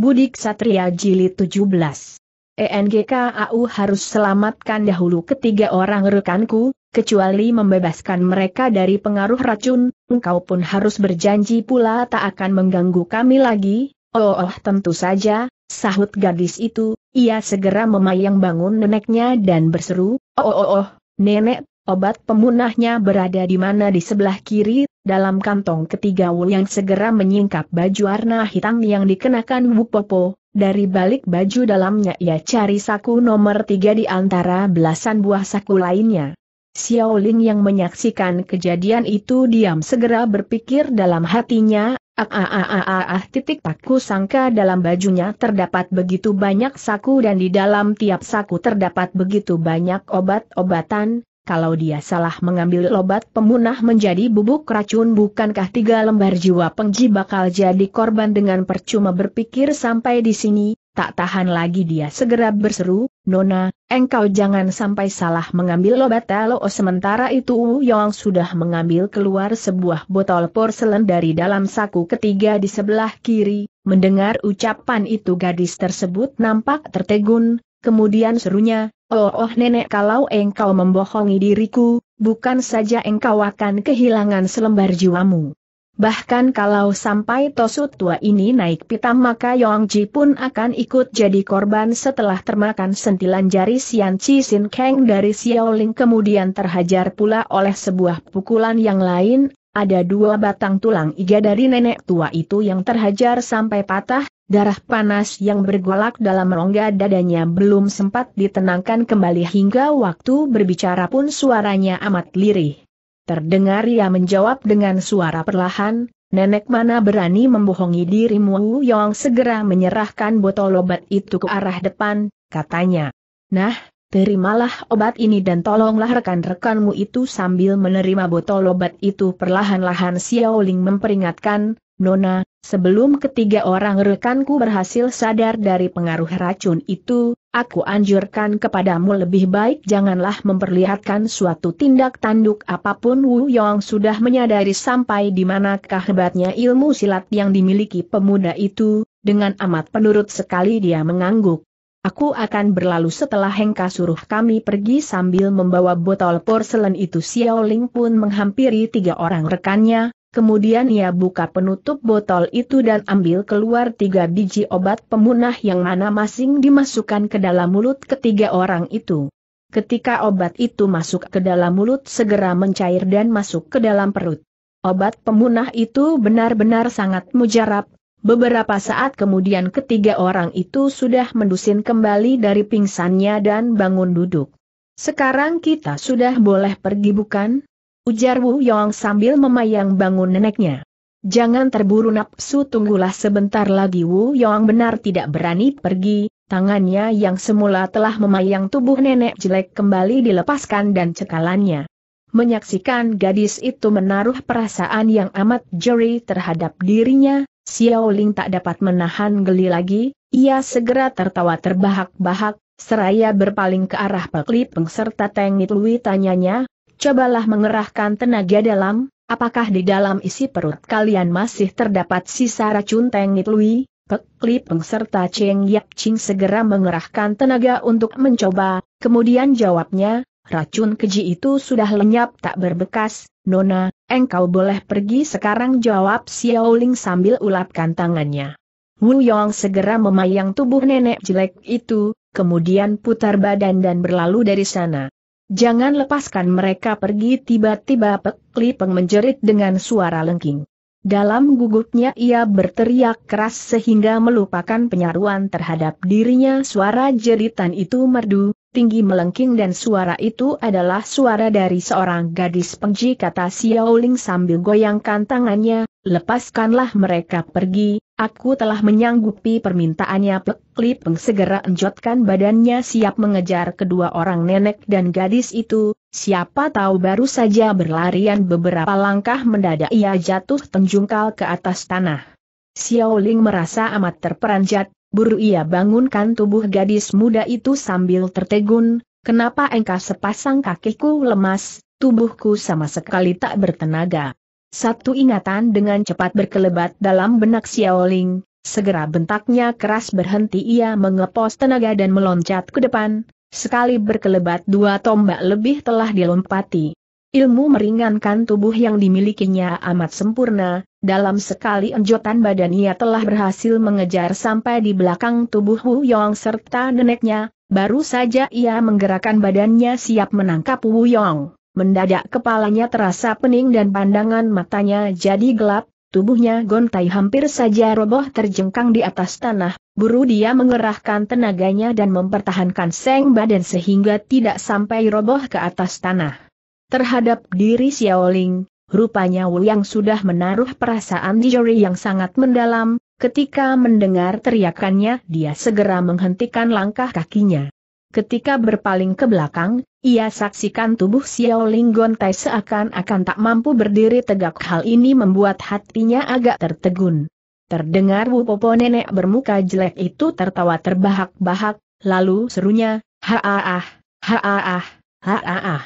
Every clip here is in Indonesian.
Budik Satria Jilid 17. ENGKAU harus selamatkan dahulu ketiga orang rekanku, kecuali membebaskan mereka dari pengaruh racun, engkau pun harus berjanji pula tak akan mengganggu kami lagi, oh, oh tentu saja, sahut gadis itu, ia segera memayang bangun neneknya dan berseru, oh oh oh, nenek, obat pemunahnya berada di mana di sebelah kiri, dalam kantong ketiga Wu yang segera menyingkap baju warna hitam yang dikenakan Wu Popo, dari balik baju dalamnya ia cari saku nomor tiga di antara belasan buah saku lainnya. Xiao Ling yang menyaksikan kejadian itu diam segera berpikir dalam hatinya, ah ah ah ah ah, ah titik paku sangka dalam bajunya terdapat begitu banyak saku dan di dalam tiap saku terdapat begitu banyak obat-obatan, kalau dia salah mengambil obat pemunah menjadi bubuk racun bukankah tiga lembar jiwa pengji bakal jadi korban dengan percuma berpikir sampai di sini, tak tahan lagi dia segera berseru, Nona, engkau jangan sampai salah mengambil obat Telo sementara itu Wu Yong sudah mengambil keluar sebuah botol porselen dari dalam saku ketiga di sebelah kiri, mendengar ucapan itu gadis tersebut nampak tertegun, kemudian serunya, Oh oh nenek kalau engkau membohongi diriku, bukan saja engkau akan kehilangan selembar jiwamu. Bahkan kalau sampai tosut tua ini naik pitam maka Yong Ji pun akan ikut jadi korban setelah termakan sentilan jari Sian Chi Sin Kang dari Xiaoling kemudian terhajar pula oleh sebuah pukulan yang lain, ada dua batang tulang iga dari nenek tua itu yang terhajar sampai patah, Darah panas yang bergolak dalam rongga dadanya belum sempat ditenangkan kembali hingga waktu berbicara pun suaranya amat lirih. Terdengar ia menjawab dengan suara perlahan, Nenek mana berani membohongi dirimu Yong segera menyerahkan botol obat itu ke arah depan, katanya. Nah, Terimalah obat ini dan tolonglah rekan-rekanmu itu sambil menerima botol obat itu perlahan-lahan Xiaoling memperingatkan, Nona, sebelum ketiga orang rekanku berhasil sadar dari pengaruh racun itu, aku anjurkan kepadamu lebih baik janganlah memperlihatkan suatu tindak tanduk apapun Wu Yong sudah menyadari sampai di manakah hebatnya ilmu silat yang dimiliki pemuda itu, dengan amat penurut sekali dia mengangguk. Aku akan berlalu setelah Hengka suruh kami pergi sambil membawa botol porselen itu Xiao Ling pun menghampiri tiga orang rekannya, Kemudian ia buka penutup botol itu dan ambil keluar tiga biji obat pemunah yang mana masing dimasukkan ke dalam mulut ketiga orang itu. Ketika obat itu masuk ke dalam mulut segera mencair dan masuk ke dalam perut. Obat pemunah itu benar-benar sangat mujarab. Beberapa saat kemudian ketiga orang itu sudah mendusin kembali dari pingsannya dan bangun duduk. Sekarang kita sudah boleh pergi bukan? ujar Wu Yong sambil memayang bangun neneknya. Jangan terburu nafsu tunggulah sebentar lagi Wu Yong benar tidak berani pergi, tangannya yang semula telah memayang tubuh nenek jelek kembali dilepaskan dan cekalannya. Menyaksikan gadis itu menaruh perasaan yang amat jeri terhadap dirinya, Xiao Ling tak dapat menahan geli lagi, ia segera tertawa terbahak-bahak, seraya berpaling ke arah Pak Li Peng serta Teng Nitului tanyanya, cobalah mengerahkan tenaga dalam, apakah di dalam isi perut kalian masih terdapat sisa racun tengit Lui? Pek Li Peng serta Cheng Yap Ching segera mengerahkan tenaga untuk mencoba, kemudian jawabnya, racun keji itu sudah lenyap tak berbekas, Nona, engkau boleh pergi sekarang jawab Xiao Ling sambil ulapkan tangannya. Wu Yong segera memayang tubuh nenek jelek itu, kemudian putar badan dan berlalu dari sana. Jangan lepaskan mereka pergi tiba-tiba Pekli Lipeng menjerit dengan suara lengking. Dalam gugupnya ia berteriak keras sehingga melupakan penyaruan terhadap dirinya suara jeritan itu merdu, tinggi melengking dan suara itu adalah suara dari seorang gadis pengji kata Xiaoling sambil goyangkan tangannya, Lepaskanlah mereka pergi, aku telah menyanggupi permintaannya Pek Peng segera enjotkan badannya siap mengejar kedua orang nenek dan gadis itu, siapa tahu baru saja berlarian beberapa langkah mendadak ia jatuh tenjungkal ke atas tanah. Xiao Ling merasa amat terperanjat, buru ia bangunkan tubuh gadis muda itu sambil tertegun, kenapa engkau sepasang kakiku lemas, tubuhku sama sekali tak bertenaga. Satu ingatan dengan cepat berkelebat dalam benak Xiaoling, segera bentaknya keras berhenti ia mengepos tenaga dan meloncat ke depan, sekali berkelebat dua tombak lebih telah dilompati. Ilmu meringankan tubuh yang dimilikinya amat sempurna, dalam sekali enjotan badan ia telah berhasil mengejar sampai di belakang tubuh Wu Yong serta neneknya, baru saja ia menggerakkan badannya siap menangkap Wu Yong mendadak kepalanya terasa pening dan pandangan matanya jadi gelap, tubuhnya gontai hampir saja roboh terjengkang di atas tanah, buru dia mengerahkan tenaganya dan mempertahankan seng badan sehingga tidak sampai roboh ke atas tanah. Terhadap diri Xiaoling, rupanya Wu yang sudah menaruh perasaan di jari yang sangat mendalam, ketika mendengar teriakannya dia segera menghentikan langkah kakinya. Ketika berpaling ke belakang, ia saksikan tubuh Xiao Ling Gontai seakan-akan tak mampu berdiri tegak hal ini membuat hatinya agak tertegun. Terdengar Wu Popo nenek bermuka jelek itu tertawa terbahak-bahak, lalu serunya, haaah, haaah, haaah.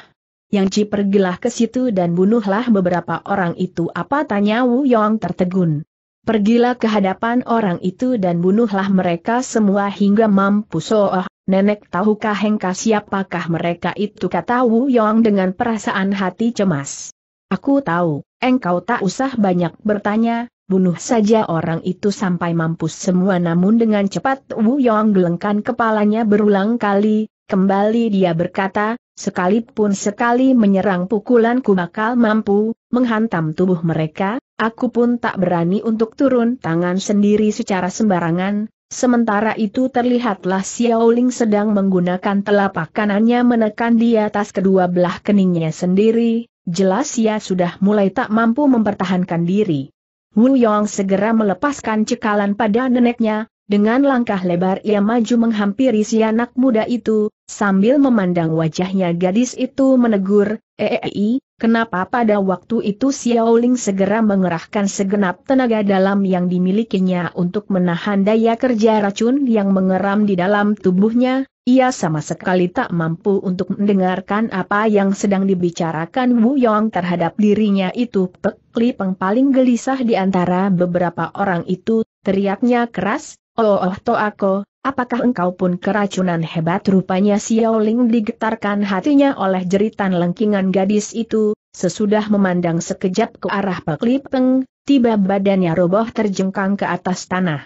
Yang Ci pergilah ke situ dan bunuhlah beberapa orang itu apa tanya Wu Yong tertegun. Pergilah ke hadapan orang itu dan bunuhlah mereka semua hingga mampu soah Nenek tahukah Hengka siapakah mereka itu kata Wu Yong dengan perasaan hati cemas. Aku tahu, engkau tak usah banyak bertanya, bunuh saja orang itu sampai mampus semua namun dengan cepat Wu Yong gelengkan kepalanya berulang kali, kembali dia berkata, sekalipun sekali menyerang pukulanku bakal mampu, menghantam tubuh mereka, aku pun tak berani untuk turun tangan sendiri secara sembarangan, Sementara itu terlihatlah Xiao Ling sedang menggunakan telapak kanannya menekan di atas kedua belah keningnya sendiri, jelas ia sudah mulai tak mampu mempertahankan diri. Wu Yong segera melepaskan cekalan pada neneknya, dengan langkah lebar ia maju menghampiri si anak muda itu, sambil memandang wajahnya gadis itu menegur, -e. Kenapa pada waktu itu Xiaoling segera mengerahkan segenap tenaga dalam yang dimilikinya untuk menahan daya kerja racun yang mengeram di dalam tubuhnya, ia sama sekali tak mampu untuk mendengarkan apa yang sedang dibicarakan Wu Yong terhadap dirinya itu. Pek Li Peng paling gelisah di antara beberapa orang itu, teriaknya keras, Oh oh to aku, Apakah engkau pun keracunan hebat rupanya Xiao Ling digetarkan hatinya oleh jeritan lengkingan gadis itu, sesudah memandang sekejap ke arah Pek Lipeng, tiba badannya roboh terjengkang ke atas tanah.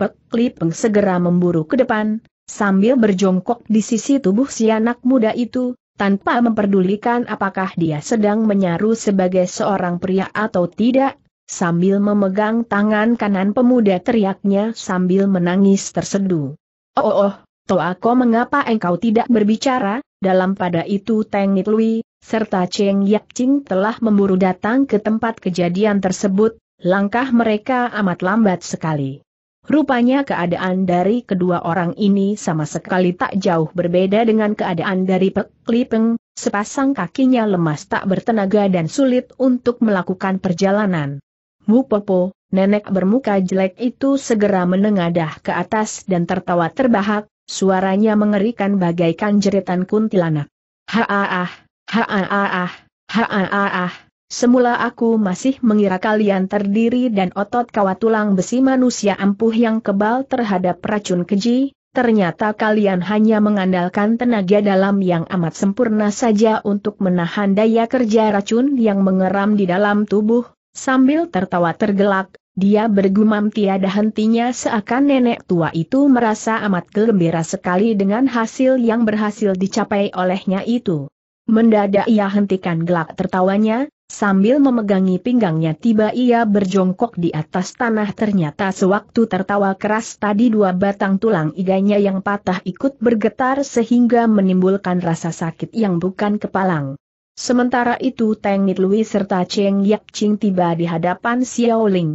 Pek Lipeng segera memburu ke depan, sambil berjongkok di sisi tubuh si anak muda itu, tanpa memperdulikan apakah dia sedang menyaru sebagai seorang pria atau tidak, Sambil memegang tangan kanan pemuda teriaknya sambil menangis terseduh. Oh, oh, oh Toako mengapa engkau tidak berbicara? Dalam pada itu Teng Lui, serta Cheng Ching telah memburu datang ke tempat kejadian tersebut, langkah mereka amat lambat sekali. Rupanya keadaan dari kedua orang ini sama sekali tak jauh berbeda dengan keadaan dari Pek Lipeng, sepasang kakinya lemas tak bertenaga dan sulit untuk melakukan perjalanan. Bu Popo, nenek bermuka jelek itu segera menengadah ke atas dan tertawa terbahak, suaranya mengerikan bagaikan jeritan kuntilanak. Haaah, haaah, haaah, semula aku masih mengira kalian terdiri dan otot kawat tulang besi manusia ampuh yang kebal terhadap racun keji, ternyata kalian hanya mengandalkan tenaga dalam yang amat sempurna saja untuk menahan daya kerja racun yang mengeram di dalam tubuh, Sambil tertawa tergelak, dia bergumam tiada hentinya seakan nenek tua itu merasa amat gembira sekali dengan hasil yang berhasil dicapai olehnya itu. Mendadak ia hentikan gelak tertawanya, Sambil memegangi pinggangnya tiba ia berjongkok di atas tanah ternyata sewaktu tertawa keras tadi dua batang tulang iganya yang patah ikut bergetar sehingga menimbulkan rasa sakit yang bukan kepalang. Sementara itu Teng Nitlui serta Cheng Yap Ching tiba di hadapan Xiao Ling.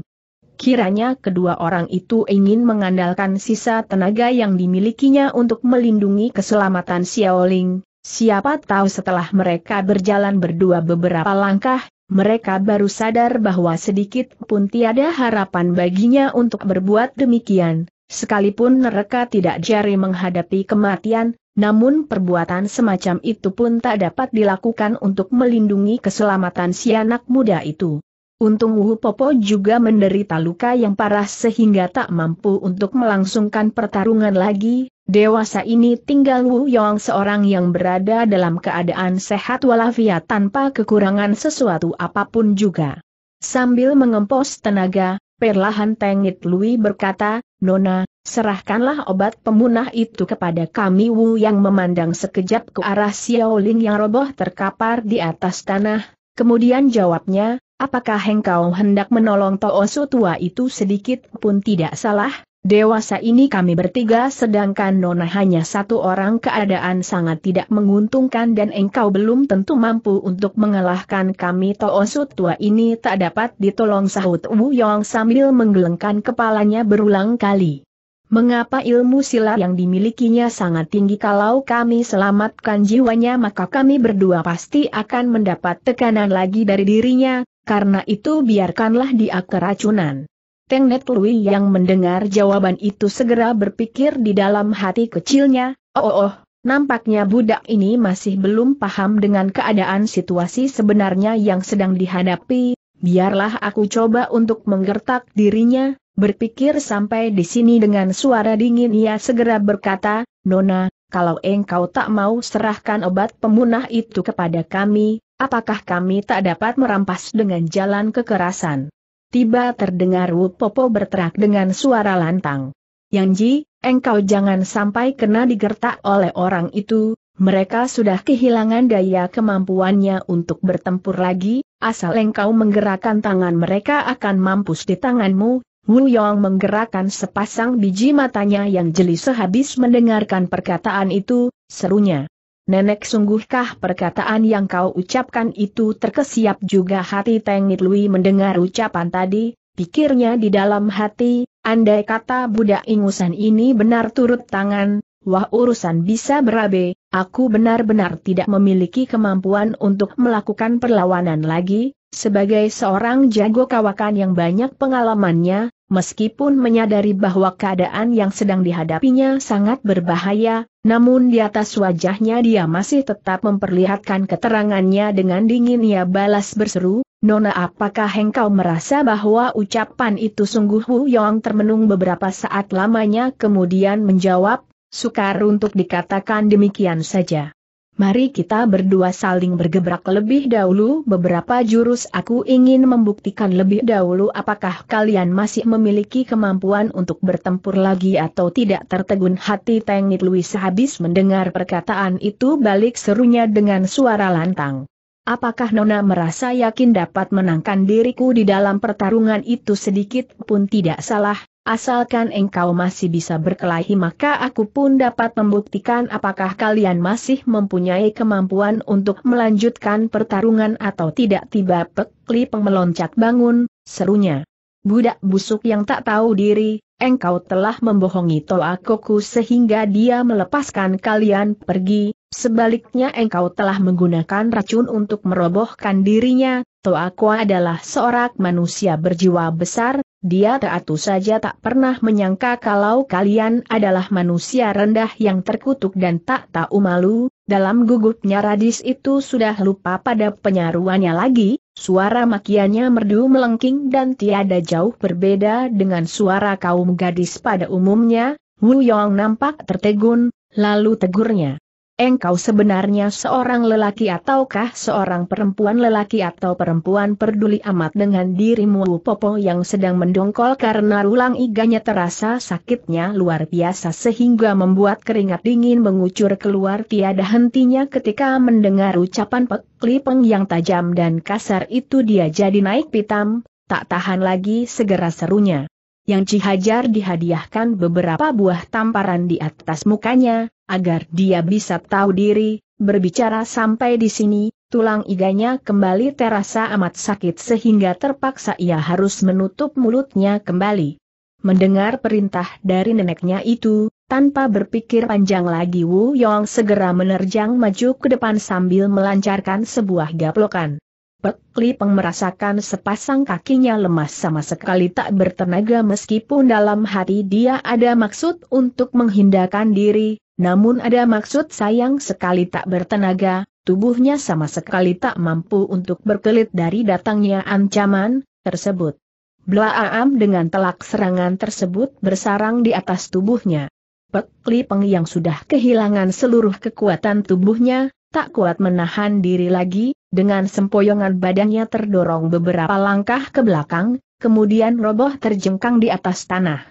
Kiranya kedua orang itu ingin mengandalkan sisa tenaga yang dimilikinya untuk melindungi keselamatan Xiao Ling. Siapa tahu setelah mereka berjalan berdua beberapa langkah, mereka baru sadar bahwa sedikit pun tiada harapan baginya untuk berbuat demikian. Sekalipun mereka tidak jari menghadapi kematian, namun perbuatan semacam itu pun tak dapat dilakukan untuk melindungi keselamatan si anak muda itu. Untung Wu Popo juga menderita luka yang parah sehingga tak mampu untuk melangsungkan pertarungan lagi, dewasa ini tinggal Wu Yong seorang yang berada dalam keadaan sehat walafiat tanpa kekurangan sesuatu apapun juga. Sambil mengempos tenaga, perlahan Tengit Lui berkata, Nona, serahkanlah obat pemunah itu kepada kami Wu yang memandang sekejap ke arah Xiao Ling yang roboh terkapar di atas tanah, kemudian jawabnya, apakah engkau hendak menolong Su tua itu sedikit pun tidak salah? Dewasa ini kami bertiga sedangkan Nona hanya satu orang keadaan sangat tidak menguntungkan dan engkau belum tentu mampu untuk mengalahkan kami Toosu tua ini tak dapat ditolong sahut Wu Yong sambil menggelengkan kepalanya berulang kali. Mengapa ilmu silat yang dimilikinya sangat tinggi kalau kami selamatkan jiwanya maka kami berdua pasti akan mendapat tekanan lagi dari dirinya, karena itu biarkanlah dia keracunan. Teng Net Lui yang mendengar jawaban itu segera berpikir di dalam hati kecilnya, oh oh, oh nampaknya budak ini masih belum paham dengan keadaan situasi sebenarnya yang sedang dihadapi, biarlah aku coba untuk menggertak dirinya, berpikir sampai di sini dengan suara dingin ia segera berkata, Nona, kalau engkau tak mau serahkan obat pemunah itu kepada kami, apakah kami tak dapat merampas dengan jalan kekerasan? tiba terdengar Wu Popo berterak dengan suara lantang. Yang Ji, engkau jangan sampai kena digertak oleh orang itu, mereka sudah kehilangan daya kemampuannya untuk bertempur lagi, asal engkau menggerakkan tangan mereka akan mampus di tanganmu. Wu Yong menggerakkan sepasang biji matanya yang jeli sehabis mendengarkan perkataan itu, serunya. Nenek sungguhkah perkataan yang kau ucapkan itu terkesiap juga hati Tengit Lui mendengar ucapan tadi, pikirnya di dalam hati, andai kata budak ingusan ini benar turut tangan, wah urusan bisa berabe, aku benar-benar tidak memiliki kemampuan untuk melakukan perlawanan lagi, sebagai seorang jago kawakan yang banyak pengalamannya, Meskipun menyadari bahwa keadaan yang sedang dihadapinya sangat berbahaya, namun di atas wajahnya dia masih tetap memperlihatkan keterangannya dengan dingin ia balas berseru, Nona apakah engkau merasa bahwa ucapan itu sungguh Hu Yong termenung beberapa saat lamanya kemudian menjawab, sukar untuk dikatakan demikian saja. Mari kita berdua saling bergebrak lebih dahulu beberapa jurus aku ingin membuktikan lebih dahulu apakah kalian masih memiliki kemampuan untuk bertempur lagi atau tidak tertegun hati Tengit Louis sehabis mendengar perkataan itu balik serunya dengan suara lantang. Apakah Nona merasa yakin dapat menangkan diriku di dalam pertarungan itu sedikit pun tidak salah, Asalkan engkau masih bisa berkelahi maka aku pun dapat membuktikan apakah kalian masih mempunyai kemampuan untuk melanjutkan pertarungan atau tidak tiba pekli pengmeloncat bangun, serunya. Budak busuk yang tak tahu diri, engkau telah membohongi Toa Toakoku sehingga dia melepaskan kalian pergi, sebaliknya engkau telah menggunakan racun untuk merobohkan dirinya, Toa Koku adalah seorang manusia berjiwa besar, dia teratu saja tak pernah menyangka kalau kalian adalah manusia rendah yang terkutuk dan tak tahu malu, dalam gugupnya radis itu sudah lupa pada penyaruannya lagi, suara makiannya merdu melengking dan tiada jauh berbeda dengan suara kaum gadis pada umumnya, Wu Yong nampak tertegun, lalu tegurnya engkau sebenarnya seorang lelaki ataukah seorang perempuan lelaki atau perempuan peduli amat dengan dirimu Popo yang sedang mendongkol karena rulang iganya terasa sakitnya luar biasa sehingga membuat keringat dingin mengucur keluar tiada hentinya ketika mendengar ucapan peklipeng peng yang tajam dan kasar itu dia jadi naik pitam, tak tahan lagi segera serunya yang Cihajar dihadiahkan beberapa buah tamparan di atas mukanya, agar dia bisa tahu diri, berbicara sampai di sini, tulang iganya kembali terasa amat sakit sehingga terpaksa ia harus menutup mulutnya kembali. Mendengar perintah dari neneknya itu, tanpa berpikir panjang lagi Wu Yong segera menerjang maju ke depan sambil melancarkan sebuah gaplokan. Pek Peng merasakan sepasang kakinya lemas sama sekali tak bertenaga meskipun dalam hati dia ada maksud untuk menghindarkan diri, namun ada maksud sayang sekali tak bertenaga, tubuhnya sama sekali tak mampu untuk berkelit dari datangnya ancaman tersebut. Blaam dengan telak serangan tersebut bersarang di atas tubuhnya. Pek peng yang sudah kehilangan seluruh kekuatan tubuhnya, tak kuat menahan diri lagi, dengan sempoyongan badannya terdorong beberapa langkah ke belakang, kemudian roboh terjengkang di atas tanah.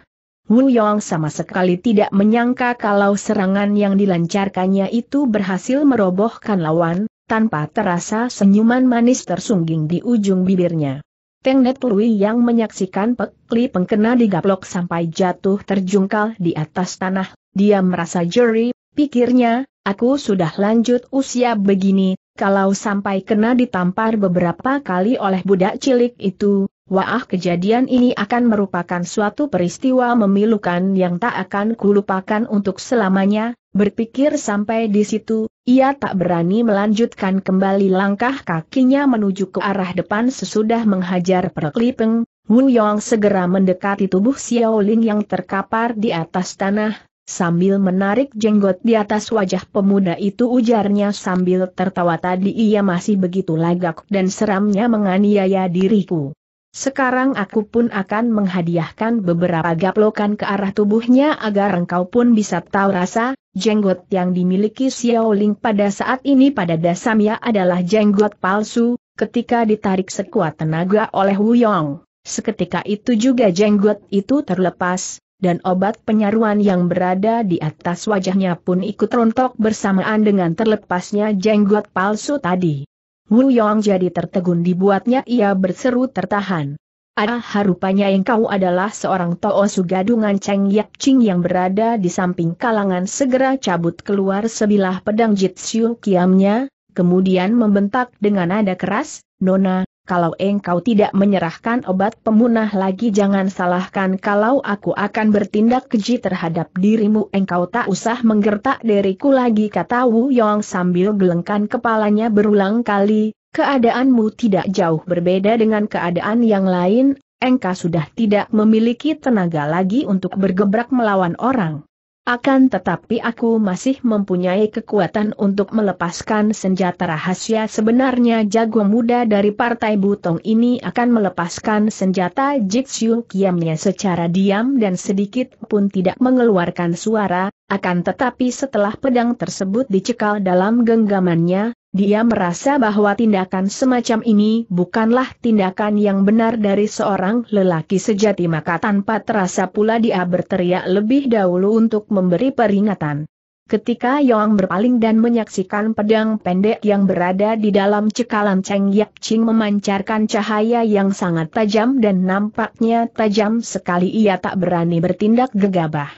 Wu Yong sama sekali tidak menyangka kalau serangan yang dilancarkannya itu berhasil merobohkan lawan, tanpa terasa senyuman manis tersungging di ujung bibirnya. Teng Net Lui yang menyaksikan pekli pengkena digaplok sampai jatuh terjungkal di atas tanah, dia merasa jeri, pikirnya, Aku sudah lanjut usia begini, kalau sampai kena ditampar beberapa kali oleh budak cilik itu, wah kejadian ini akan merupakan suatu peristiwa memilukan yang tak akan kulupakan untuk selamanya, berpikir sampai di situ, ia tak berani melanjutkan kembali langkah kakinya menuju ke arah depan sesudah menghajar perkelipeng. Wu Yong segera mendekati tubuh Xiaoling yang terkapar di atas tanah, Sambil menarik jenggot di atas wajah pemuda itu ujarnya sambil tertawa tadi ia masih begitu lagak dan seramnya menganiaya diriku. Sekarang aku pun akan menghadiahkan beberapa gaplokan ke arah tubuhnya agar engkau pun bisa tahu rasa, jenggot yang dimiliki Xiaoling pada saat ini pada dasarnya adalah jenggot palsu, ketika ditarik sekuat tenaga oleh Wu Yong, Seketika itu juga jenggot itu terlepas, dan obat penyaruan yang berada di atas wajahnya pun ikut rontok bersamaan dengan terlepasnya jenggot palsu tadi. Wu Yong jadi tertegun dibuatnya ia berseru tertahan. Ah harupanya engkau adalah seorang Su gadungan Cheng Yap Ching yang berada di samping kalangan segera cabut keluar sebilah pedang Jitsu kiamnya, kemudian membentak dengan nada keras, Nona, kalau engkau tidak menyerahkan obat pemunah lagi jangan salahkan kalau aku akan bertindak keji terhadap dirimu engkau tak usah menggertak diriku lagi kata Wu Yong sambil gelengkan kepalanya berulang kali, keadaanmu tidak jauh berbeda dengan keadaan yang lain, engkau sudah tidak memiliki tenaga lagi untuk bergebrak melawan orang. Akan tetapi aku masih mempunyai kekuatan untuk melepaskan senjata rahasia sebenarnya jago muda dari partai butong ini akan melepaskan senjata Jixiu Kiamnya secara diam dan sedikit pun tidak mengeluarkan suara, akan tetapi setelah pedang tersebut dicekal dalam genggamannya, dia merasa bahwa tindakan semacam ini bukanlah tindakan yang benar dari seorang lelaki sejati maka tanpa terasa pula dia berteriak lebih dahulu untuk memberi peringatan. Ketika Yoang berpaling dan menyaksikan pedang pendek yang berada di dalam cekalan Cheng Yap Ching memancarkan cahaya yang sangat tajam dan nampaknya tajam sekali ia tak berani bertindak gegabah.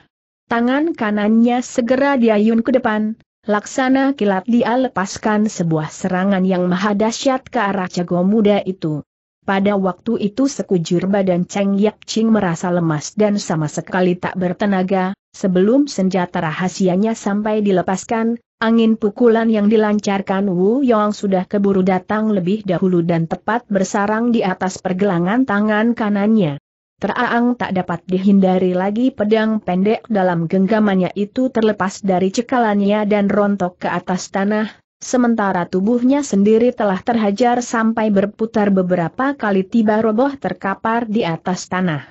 Tangan kanannya segera diayun ke depan, Laksana kilat dia lepaskan sebuah serangan yang maha dahsyat ke arah jago muda itu. Pada waktu itu sekujur badan Cheng Yap Ching merasa lemas dan sama sekali tak bertenaga, sebelum senjata rahasianya sampai dilepaskan, angin pukulan yang dilancarkan Wu Yong sudah keburu datang lebih dahulu dan tepat bersarang di atas pergelangan tangan kanannya. Teraang tak dapat dihindari lagi pedang pendek dalam genggamannya itu terlepas dari cekalannya dan rontok ke atas tanah, sementara tubuhnya sendiri telah terhajar sampai berputar beberapa kali tiba roboh terkapar di atas tanah.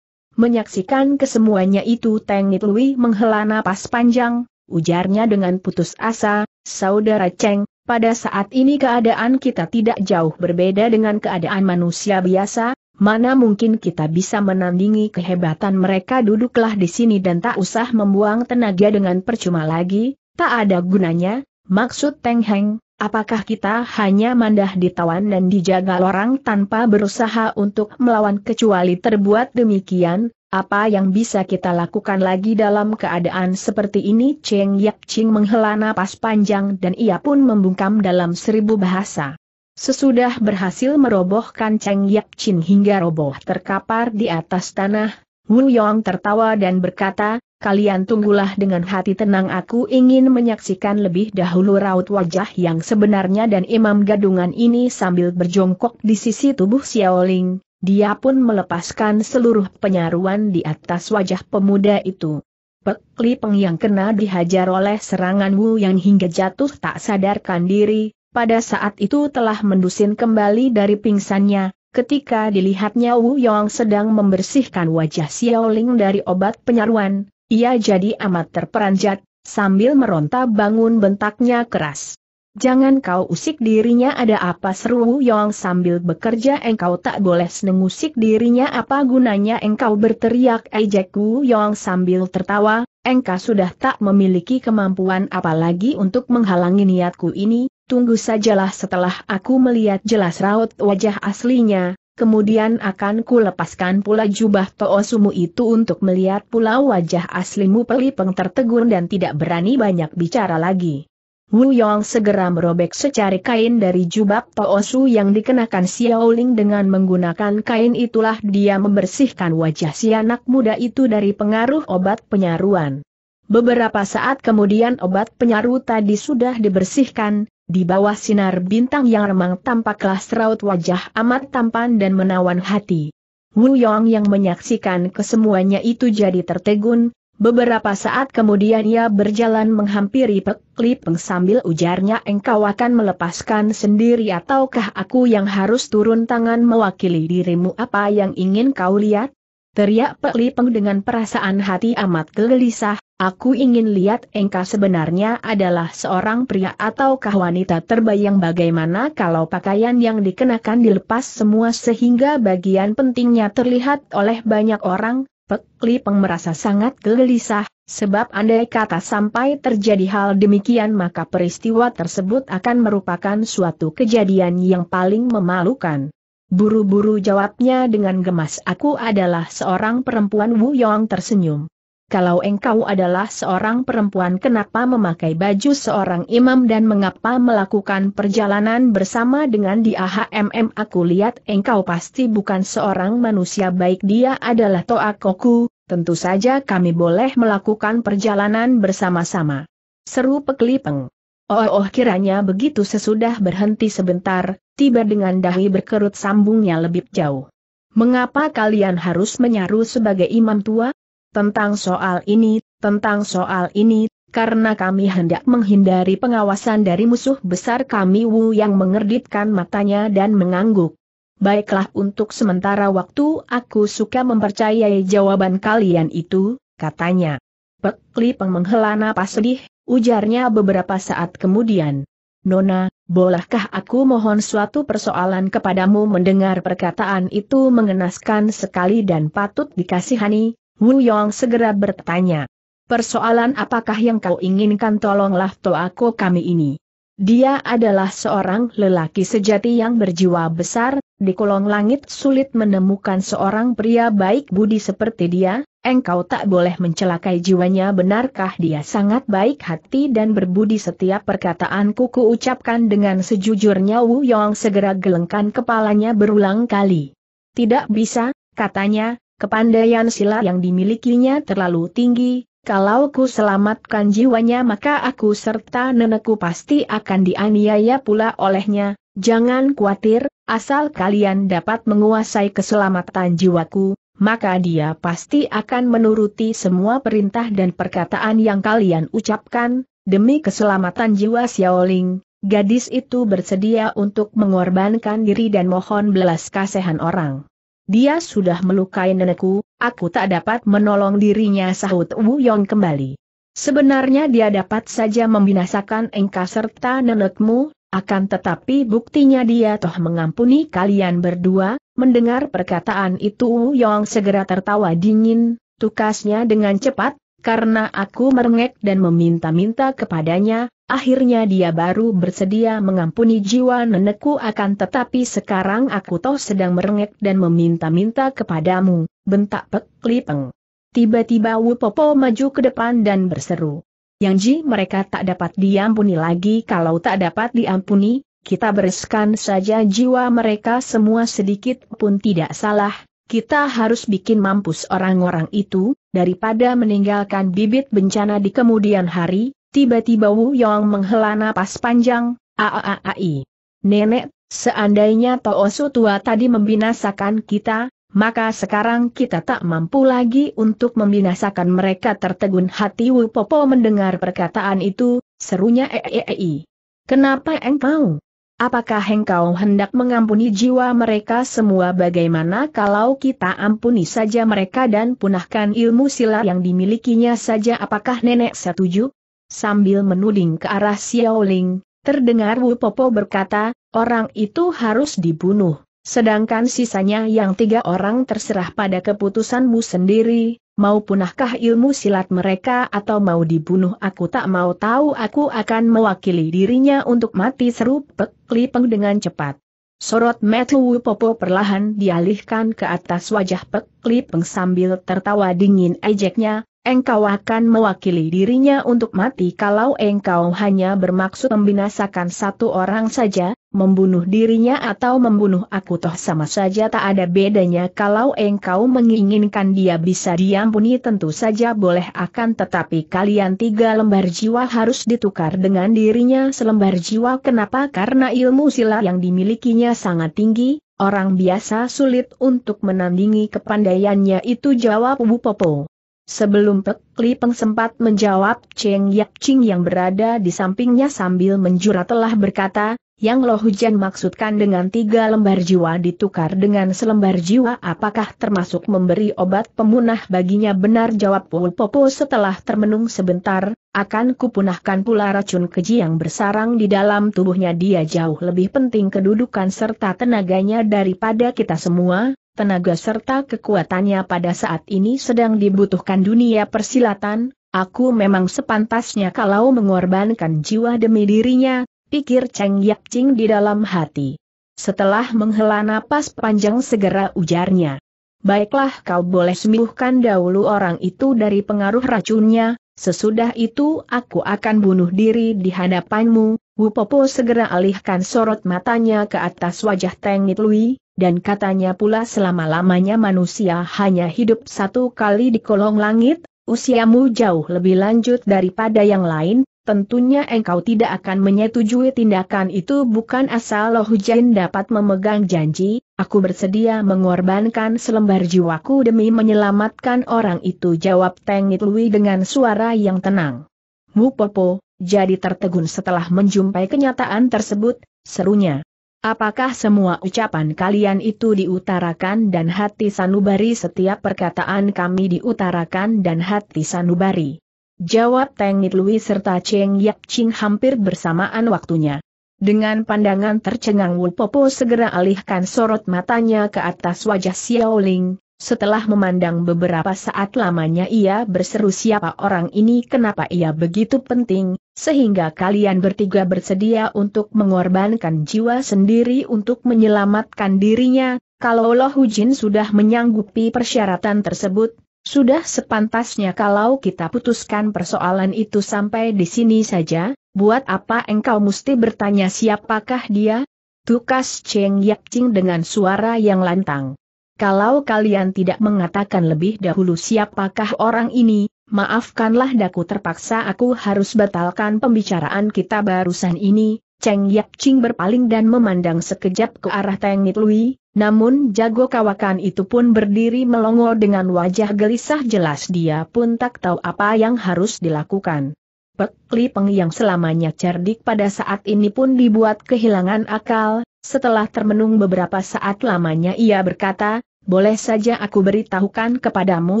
Menyaksikan kesemuanya itu Teng Nitlui menghela napas panjang, ujarnya dengan putus asa, Saudara Cheng, pada saat ini keadaan kita tidak jauh berbeda dengan keadaan manusia biasa, Mana mungkin kita bisa menandingi kehebatan mereka duduklah di sini dan tak usah membuang tenaga dengan percuma lagi, tak ada gunanya, maksud Teng Heng, apakah kita hanya mandah ditawan dan dijaga orang tanpa berusaha untuk melawan kecuali terbuat demikian, apa yang bisa kita lakukan lagi dalam keadaan seperti ini Cheng Yap Ching menghela napas panjang dan ia pun membungkam dalam seribu bahasa. Sesudah berhasil merobohkan Cheng Yap Chin hingga roboh terkapar di atas tanah, Wu Yong tertawa dan berkata, kalian tunggulah dengan hati tenang aku ingin menyaksikan lebih dahulu raut wajah yang sebenarnya dan imam gadungan ini sambil berjongkok di sisi tubuh Xiaoling, dia pun melepaskan seluruh penyaruan di atas wajah pemuda itu. Pek Li Peng yang kena dihajar oleh serangan Wu yang hingga jatuh tak sadarkan diri, pada saat itu telah mendusin kembali dari pingsannya, ketika dilihatnya Wu Yong sedang membersihkan wajah Xiao Ling dari obat penyaruan, ia jadi amat terperanjat, sambil meronta bangun bentaknya keras. Jangan kau usik dirinya ada apa seru Wu Yong sambil bekerja engkau tak boleh seneng dirinya apa gunanya engkau berteriak ejek Wu Yong sambil tertawa, engkau sudah tak memiliki kemampuan apalagi untuk menghalangi niatku ini, tunggu sajalah setelah aku melihat jelas raut wajah aslinya, kemudian akan ku lepaskan pula jubah to'osumu itu untuk melihat pula wajah aslimu pelipeng tertegur dan tidak berani banyak bicara lagi. Wu Yong segera merobek secari kain dari jubah Toosu yang dikenakan Xiao Ling dengan menggunakan kain itulah dia membersihkan wajah si anak muda itu dari pengaruh obat penyaruan. Beberapa saat kemudian obat penyaru tadi sudah dibersihkan, di bawah sinar bintang yang remang tampaklah seraut wajah amat tampan dan menawan hati. Wu Yong yang menyaksikan kesemuanya itu jadi tertegun, beberapa saat kemudian ia berjalan menghampiri Pek Lipeng sambil ujarnya engkau akan melepaskan sendiri ataukah aku yang harus turun tangan mewakili dirimu apa yang ingin kau lihat? Teriak Pek Li dengan perasaan hati amat gelisah, aku ingin lihat engkau sebenarnya adalah seorang pria ataukah wanita terbayang bagaimana kalau pakaian yang dikenakan dilepas semua sehingga bagian pentingnya terlihat oleh banyak orang, Pek Li merasa sangat gelisah, sebab andai kata sampai terjadi hal demikian maka peristiwa tersebut akan merupakan suatu kejadian yang paling memalukan. Buru-buru jawabnya dengan gemas aku adalah seorang perempuan Wu Yong tersenyum. Kalau engkau adalah seorang perempuan kenapa memakai baju seorang imam dan mengapa melakukan perjalanan bersama dengan dia HMM aku lihat engkau pasti bukan seorang manusia baik dia adalah Koku, tentu saja kami boleh melakukan perjalanan bersama-sama. Seru Peklipeng. Oh, oh kiranya begitu sesudah berhenti sebentar, tiba dengan dahi berkerut sambungnya lebih jauh. Mengapa kalian harus menyaru sebagai imam tua? Tentang soal ini, tentang soal ini, karena kami hendak menghindari pengawasan dari musuh besar kami Wu yang mengerditkan matanya dan mengangguk. Baiklah untuk sementara waktu aku suka mempercayai jawaban kalian itu, katanya. Pek Peng menghela napas sedih, ujarnya beberapa saat kemudian. Nona, bolehkah aku mohon suatu persoalan kepadamu mendengar perkataan itu mengenaskan sekali dan patut dikasihani? Wu Yong segera bertanya. Persoalan apakah yang kau inginkan tolonglah toako kami ini. Dia adalah seorang lelaki sejati yang berjiwa besar, di kolong langit sulit menemukan seorang pria baik budi seperti dia, engkau tak boleh mencelakai jiwanya benarkah dia sangat baik hati dan berbudi setiap perkataanku kuucapkan dengan sejujurnya Wu Yong segera gelengkan kepalanya berulang kali. Tidak bisa, katanya, kepandaian silat yang dimilikinya terlalu tinggi, kalau ku selamatkan jiwanya maka aku serta nenekku pasti akan dianiaya pula olehnya, jangan khawatir, asal kalian dapat menguasai keselamatan jiwaku, maka dia pasti akan menuruti semua perintah dan perkataan yang kalian ucapkan, demi keselamatan jiwa Xiaoling, gadis itu bersedia untuk mengorbankan diri dan mohon belas kasihan orang. Dia sudah melukai nenekku, aku tak dapat menolong dirinya sahut Wu Yong kembali. Sebenarnya dia dapat saja membinasakan engkau serta nenekmu, akan tetapi buktinya dia toh mengampuni kalian berdua, mendengar perkataan itu Wu Yong segera tertawa dingin, tukasnya dengan cepat, karena aku merengek dan meminta-minta kepadanya, Akhirnya dia baru bersedia mengampuni jiwa nenekku akan tetapi sekarang aku toh sedang merengek dan meminta-minta kepadamu, bentak Pek Lipeng. Tiba-tiba Popo maju ke depan dan berseru. Yang ji mereka tak dapat diampuni lagi kalau tak dapat diampuni, kita bereskan saja jiwa mereka semua sedikit pun tidak salah, kita harus bikin mampus orang-orang itu, daripada meninggalkan bibit bencana di kemudian hari, Tiba-tiba Wu Yong menghela napas panjang, aaai. Nenek, seandainya Toosu tua tadi membinasakan kita, maka sekarang kita tak mampu lagi untuk membinasakan mereka tertegun hati Wu Popo mendengar perkataan itu, serunya eeei. Kenapa engkau? Apakah engkau hendak mengampuni jiwa mereka semua bagaimana kalau kita ampuni saja mereka dan punahkan ilmu silat yang dimilikinya saja apakah nenek setuju? sambil menuding ke arah Xiaoling, terdengar Wu Popo berkata, orang itu harus dibunuh. Sedangkan sisanya yang tiga orang terserah pada keputusanmu sendiri, mau punahkah ilmu silat mereka atau mau dibunuh aku tak mau tahu aku akan mewakili dirinya untuk mati seru pekli Peng dengan cepat. Sorot Matthew Popo perlahan dialihkan ke atas wajah Pek Li sambil tertawa dingin ejeknya, engkau akan mewakili dirinya untuk mati kalau engkau hanya bermaksud membinasakan satu orang saja, membunuh dirinya atau membunuh aku toh sama saja tak ada bedanya kalau engkau menginginkan dia bisa diampuni tentu saja boleh akan tetapi kalian tiga lembar jiwa harus ditukar dengan dirinya selembar jiwa kenapa karena ilmu silat yang dimilikinya sangat tinggi, orang biasa sulit untuk menandingi kepandaiannya itu jawab Bu Popo. Sebelum Pek Li Peng sempat menjawab Cheng Yaping Ching yang berada di sampingnya sambil menjura telah berkata, Yang Lo Hujan maksudkan dengan tiga lembar jiwa ditukar dengan selembar jiwa apakah termasuk memberi obat pemunah baginya benar jawab Wu Popo setelah termenung sebentar, akan kupunahkan pula racun keji yang bersarang di dalam tubuhnya dia jauh lebih penting kedudukan serta tenaganya daripada kita semua, tenaga serta kekuatannya pada saat ini sedang dibutuhkan dunia persilatan, aku memang sepantasnya kalau mengorbankan jiwa demi dirinya, pikir Cheng Ching di dalam hati. Setelah menghela napas panjang segera ujarnya. Baiklah kau boleh sembuhkan dahulu orang itu dari pengaruh racunnya, sesudah itu aku akan bunuh diri di hadapanmu, Wu Popo segera alihkan sorot matanya ke atas wajah Tengit Lui, dan katanya pula selama-lamanya manusia hanya hidup satu kali di kolong langit, usiamu jauh lebih lanjut daripada yang lain, tentunya engkau tidak akan menyetujui tindakan itu bukan asal Loh Jain dapat memegang janji, aku bersedia mengorbankan selembar jiwaku demi menyelamatkan orang itu jawab Tengit Lui dengan suara yang tenang. Mupopo, jadi tertegun setelah menjumpai kenyataan tersebut, serunya. Apakah semua ucapan kalian itu diutarakan dan hati sanubari setiap perkataan kami diutarakan dan hati sanubari? Jawab Tengit Nitlui serta Cheng Yap Ching hampir bersamaan waktunya. Dengan pandangan tercengang Wu Popo segera alihkan sorot matanya ke atas wajah Xiaoling, setelah memandang beberapa saat lamanya ia berseru siapa orang ini kenapa ia begitu penting, sehingga kalian bertiga bersedia untuk mengorbankan jiwa sendiri untuk menyelamatkan dirinya, kalau Loh Jin sudah menyanggupi persyaratan tersebut, sudah sepantasnya kalau kita putuskan persoalan itu sampai di sini saja, buat apa engkau mesti bertanya siapakah dia? Tukas Cheng Yakjing dengan suara yang lantang. Kalau kalian tidak mengatakan lebih dahulu siapakah orang ini, maafkanlah daku terpaksa aku harus batalkan pembicaraan kita barusan ini. Cheng Yap Ching berpaling dan memandang sekejap ke arah Teng Lui, namun jago kawakan itu pun berdiri melongo dengan wajah gelisah jelas dia pun tak tahu apa yang harus dilakukan. Pek Li Peng yang selamanya cerdik pada saat ini pun dibuat kehilangan akal, setelah termenung beberapa saat lamanya ia berkata, boleh saja aku beritahukan kepadamu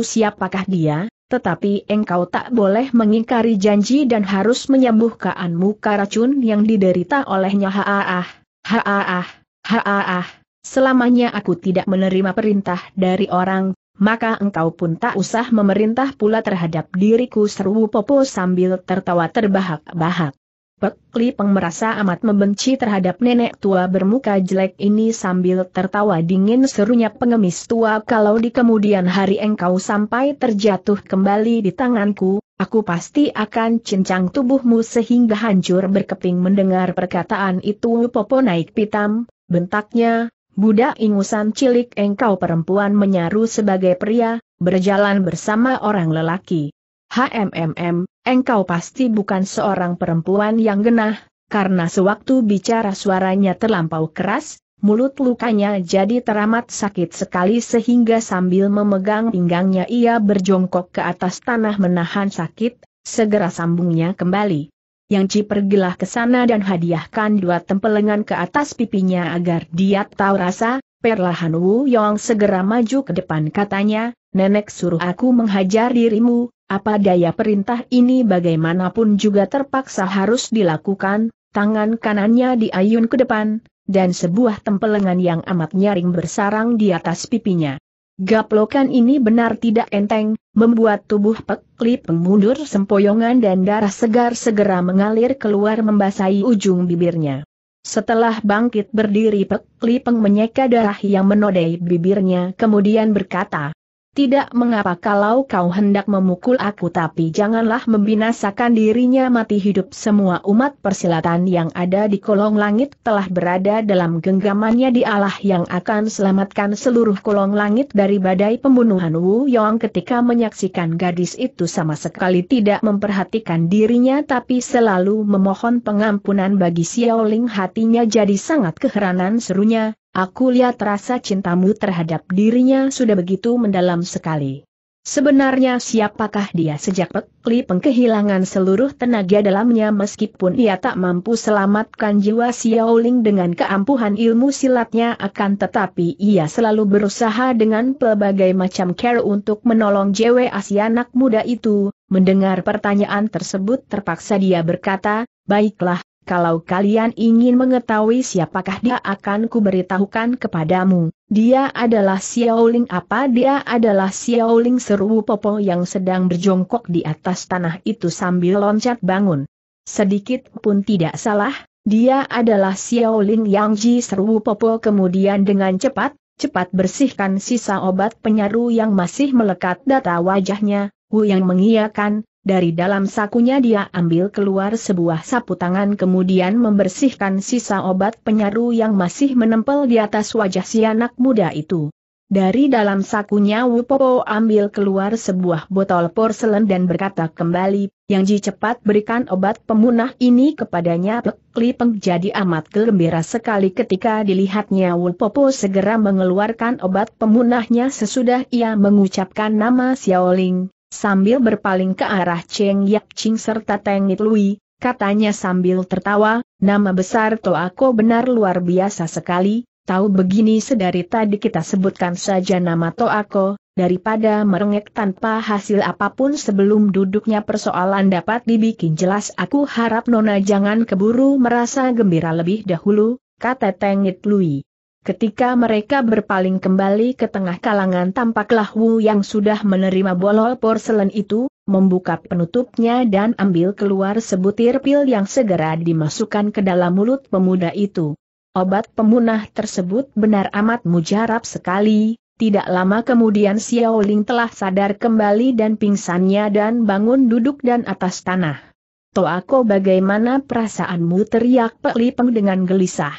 siapakah dia, tetapi engkau tak boleh mengingkari janji dan harus menyembuhkan muka racun yang diderita olehnya haah, ah, haah, ah, haah. Ah. Selamanya aku tidak menerima perintah dari orang, maka engkau pun tak usah memerintah pula terhadap diriku seru Popo sambil tertawa terbahak-bahak. Pek Lipeng merasa amat membenci terhadap nenek tua bermuka jelek ini sambil tertawa dingin serunya pengemis tua kalau di kemudian hari engkau sampai terjatuh kembali di tanganku, aku pasti akan cincang tubuhmu sehingga hancur berkeping mendengar perkataan itu Popo naik pitam, bentaknya, budak ingusan cilik engkau perempuan menyaru sebagai pria, berjalan bersama orang lelaki. HMMM, engkau pasti bukan seorang perempuan yang genah, karena sewaktu bicara suaranya terlampau keras, mulut lukanya jadi teramat sakit sekali sehingga sambil memegang pinggangnya ia berjongkok ke atas tanah menahan sakit, segera sambungnya kembali. Yang Ci pergilah ke sana dan hadiahkan dua tempelengan ke atas pipinya agar dia tahu rasa, perlahan Wu Yong segera maju ke depan katanya, nenek suruh aku menghajar dirimu, apa daya perintah ini bagaimanapun juga terpaksa harus dilakukan, tangan kanannya diayun ke depan, dan sebuah tempelengan yang amat nyaring bersarang di atas pipinya. Gaplokan ini benar tidak enteng, membuat tubuh Pekli mengundur sempoyongan dan darah segar segera mengalir keluar membasahi ujung bibirnya. Setelah bangkit berdiri Pekli menyeka darah yang menodai bibirnya kemudian berkata, tidak mengapa kalau kau hendak memukul aku tapi janganlah membinasakan dirinya mati hidup semua umat persilatan yang ada di kolong langit telah berada dalam genggamannya di Allah yang akan selamatkan seluruh kolong langit dari badai pembunuhan Wu Yong ketika menyaksikan gadis itu sama sekali tidak memperhatikan dirinya tapi selalu memohon pengampunan bagi Xiao Ling hatinya jadi sangat keheranan serunya, Aku lihat rasa cintamu terhadap dirinya sudah begitu mendalam sekali. Sebenarnya siapakah dia sejak Pekli pengkehilangan seluruh tenaga dalamnya meskipun ia tak mampu selamatkan jiwa Xiaoling dengan keampuhan ilmu silatnya akan tetapi ia selalu berusaha dengan pelbagai macam care untuk menolong Jw si anak muda itu, mendengar pertanyaan tersebut terpaksa dia berkata, baiklah, kalau kalian ingin mengetahui siapakah dia akan kuberitahukan kepadamu. Dia adalah Xiaoling apa dia adalah Xiaoling seru Popo yang sedang berjongkok di atas tanah itu sambil loncat bangun. Sedikit pun tidak salah, dia adalah Xiaoling Yang Ji seru Popo kemudian dengan cepat, cepat bersihkan sisa obat penyaru yang masih melekat data wajahnya, Wu yang mengiyakan, dari dalam sakunya dia ambil keluar sebuah sapu tangan kemudian membersihkan sisa obat penyaru yang masih menempel di atas wajah si anak muda itu. Dari dalam sakunya Wupopo ambil keluar sebuah botol porselen dan berkata kembali, Yang Ji cepat berikan obat pemunah ini kepadanya. Peng jadi amat gembira sekali ketika dilihatnya Wupopo segera mengeluarkan obat pemunahnya sesudah ia mengucapkan nama Xiaoling sambil berpaling ke arah Cheng Yap Ching serta Teng It Lui, katanya sambil tertawa, nama besar Toako benar luar biasa sekali, tahu begini sedari tadi kita sebutkan saja nama Toako, daripada merengek tanpa hasil apapun sebelum duduknya persoalan dapat dibikin jelas aku harap Nona jangan keburu merasa gembira lebih dahulu, kata Teng It Lui. Ketika mereka berpaling kembali ke tengah kalangan tampaklah Wu yang sudah menerima bolol porselen itu, membuka penutupnya dan ambil keluar sebutir pil yang segera dimasukkan ke dalam mulut pemuda itu. Obat pemunah tersebut benar amat mujarab sekali, tidak lama kemudian Xiao Ling telah sadar kembali dan pingsannya dan bangun duduk dan atas tanah. Toako bagaimana perasaanmu teriak Pe Li Peng dengan gelisah.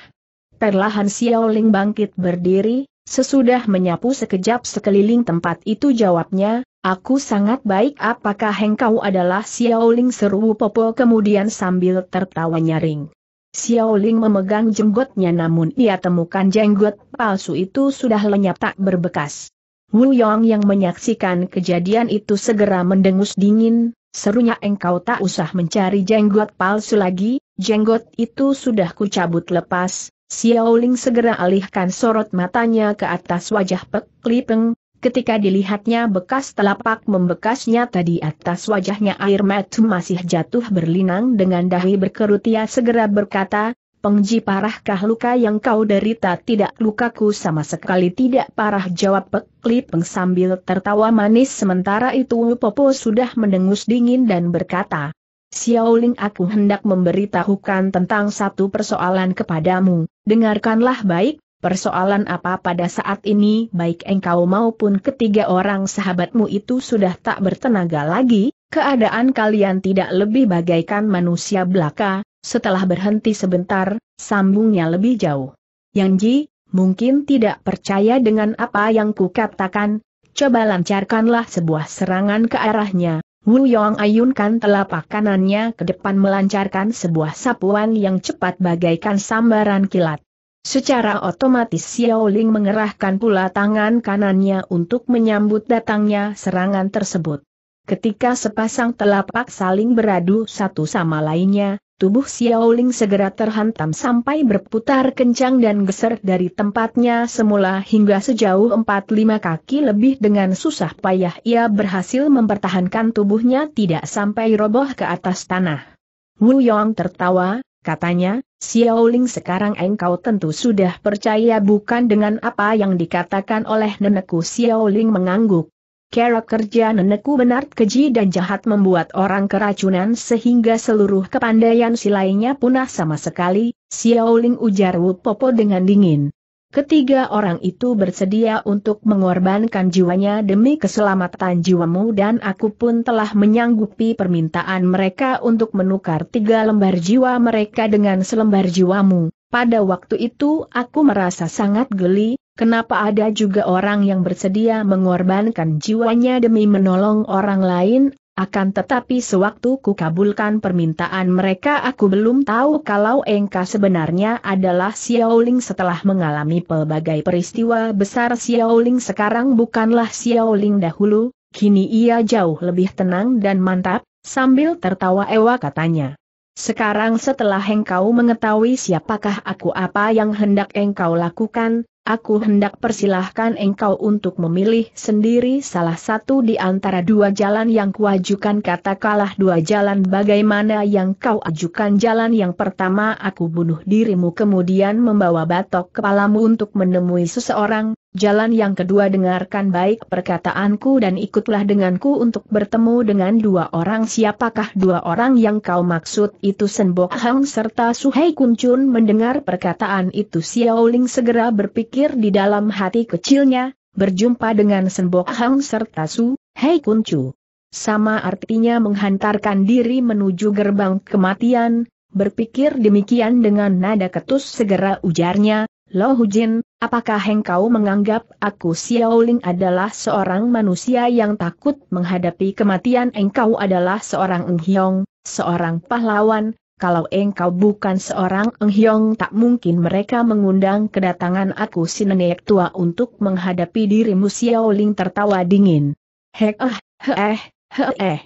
Perlahan Xiaoling bangkit berdiri, sesudah menyapu sekejap sekeliling tempat itu jawabnya, Aku sangat baik apakah engkau adalah Xiaoling seru Popo kemudian sambil tertawa nyaring. Xiaoling memegang jenggotnya namun ia temukan jenggot palsu itu sudah lenyap tak berbekas. Wu Yong yang menyaksikan kejadian itu segera mendengus dingin, serunya engkau tak usah mencari jenggot palsu lagi, jenggot itu sudah kucabut lepas, Xiaoling segera alihkan sorot matanya ke atas wajah Pek Lipeng, ketika dilihatnya bekas telapak membekasnya tadi atas wajahnya air mata masih jatuh berlinang dengan dahi berkerut ia segera berkata, Pengji parahkah luka yang kau derita tidak lukaku sama sekali tidak parah jawab Pek Lipeng sambil tertawa manis sementara itu Popo sudah mendengus dingin dan berkata, Xiaoling aku hendak memberitahukan tentang satu persoalan kepadamu. Dengarkanlah baik, persoalan apa pada saat ini baik engkau maupun ketiga orang sahabatmu itu sudah tak bertenaga lagi, keadaan kalian tidak lebih bagaikan manusia belaka, setelah berhenti sebentar, sambungnya lebih jauh. Yang Ji, mungkin tidak percaya dengan apa yang kukatakan, coba lancarkanlah sebuah serangan ke arahnya, Wu Yong ayunkan telapak kanannya ke depan melancarkan sebuah sapuan yang cepat bagaikan sambaran kilat. Secara otomatis Xiao Ling mengerahkan pula tangan kanannya untuk menyambut datangnya serangan tersebut. Ketika sepasang telapak saling beradu satu sama lainnya, Tubuh Xiaoling segera terhantam sampai berputar kencang dan geser dari tempatnya semula hingga sejauh 4-5 kaki lebih dengan susah payah ia berhasil mempertahankan tubuhnya tidak sampai roboh ke atas tanah. Wu Yong tertawa, katanya, Xiaoling sekarang engkau tentu sudah percaya bukan dengan apa yang dikatakan oleh nenekku Xiaoling mengangguk. Cara kerja nenekku benar keji dan jahat membuat orang keracunan sehingga seluruh kepandaian silainya punah sama sekali, Xiaoling ujar Wu Popo dengan dingin. Ketiga orang itu bersedia untuk mengorbankan jiwanya demi keselamatan jiwamu dan aku pun telah menyanggupi permintaan mereka untuk menukar tiga lembar jiwa mereka dengan selembar jiwamu. Pada waktu itu aku merasa sangat geli, Kenapa ada juga orang yang bersedia mengorbankan jiwanya demi menolong orang lain, akan tetapi sewaktu ku kabulkan permintaan mereka aku belum tahu kalau engkau sebenarnya adalah Xiaoling setelah mengalami pelbagai peristiwa besar Xiaoling sekarang bukanlah Xiaoling dahulu, kini ia jauh lebih tenang dan mantap, sambil tertawa ewa katanya. Sekarang setelah engkau mengetahui siapakah aku apa yang hendak engkau lakukan, aku hendak persilahkan engkau untuk memilih sendiri salah satu di antara dua jalan yang kuajukan katakanlah dua jalan bagaimana yang kau ajukan jalan yang pertama aku bunuh dirimu kemudian membawa batok kepalamu untuk menemui seseorang, Jalan yang kedua dengarkan baik perkataanku dan ikutlah denganku untuk bertemu dengan dua orang siapakah dua orang yang kau maksud itu Senbok Hang serta Suhei Kuncun mendengar perkataan itu Xiaoling segera berpikir di dalam hati kecilnya, berjumpa dengan Senbok Hang serta Su, Kuncu. Sama artinya menghantarkan diri menuju gerbang kematian, berpikir demikian dengan nada ketus segera ujarnya, Lo Hujin, Apakah engkau menganggap aku Xiaoling adalah seorang manusia yang takut menghadapi kematian engkau adalah seorang hiong, seorang pahlawan, kalau engkau bukan seorang hiong, tak mungkin mereka mengundang kedatangan aku si nenek tua untuk menghadapi dirimu Xiaoling tertawa dingin. Hek eh, heh, heh. -eh. eh.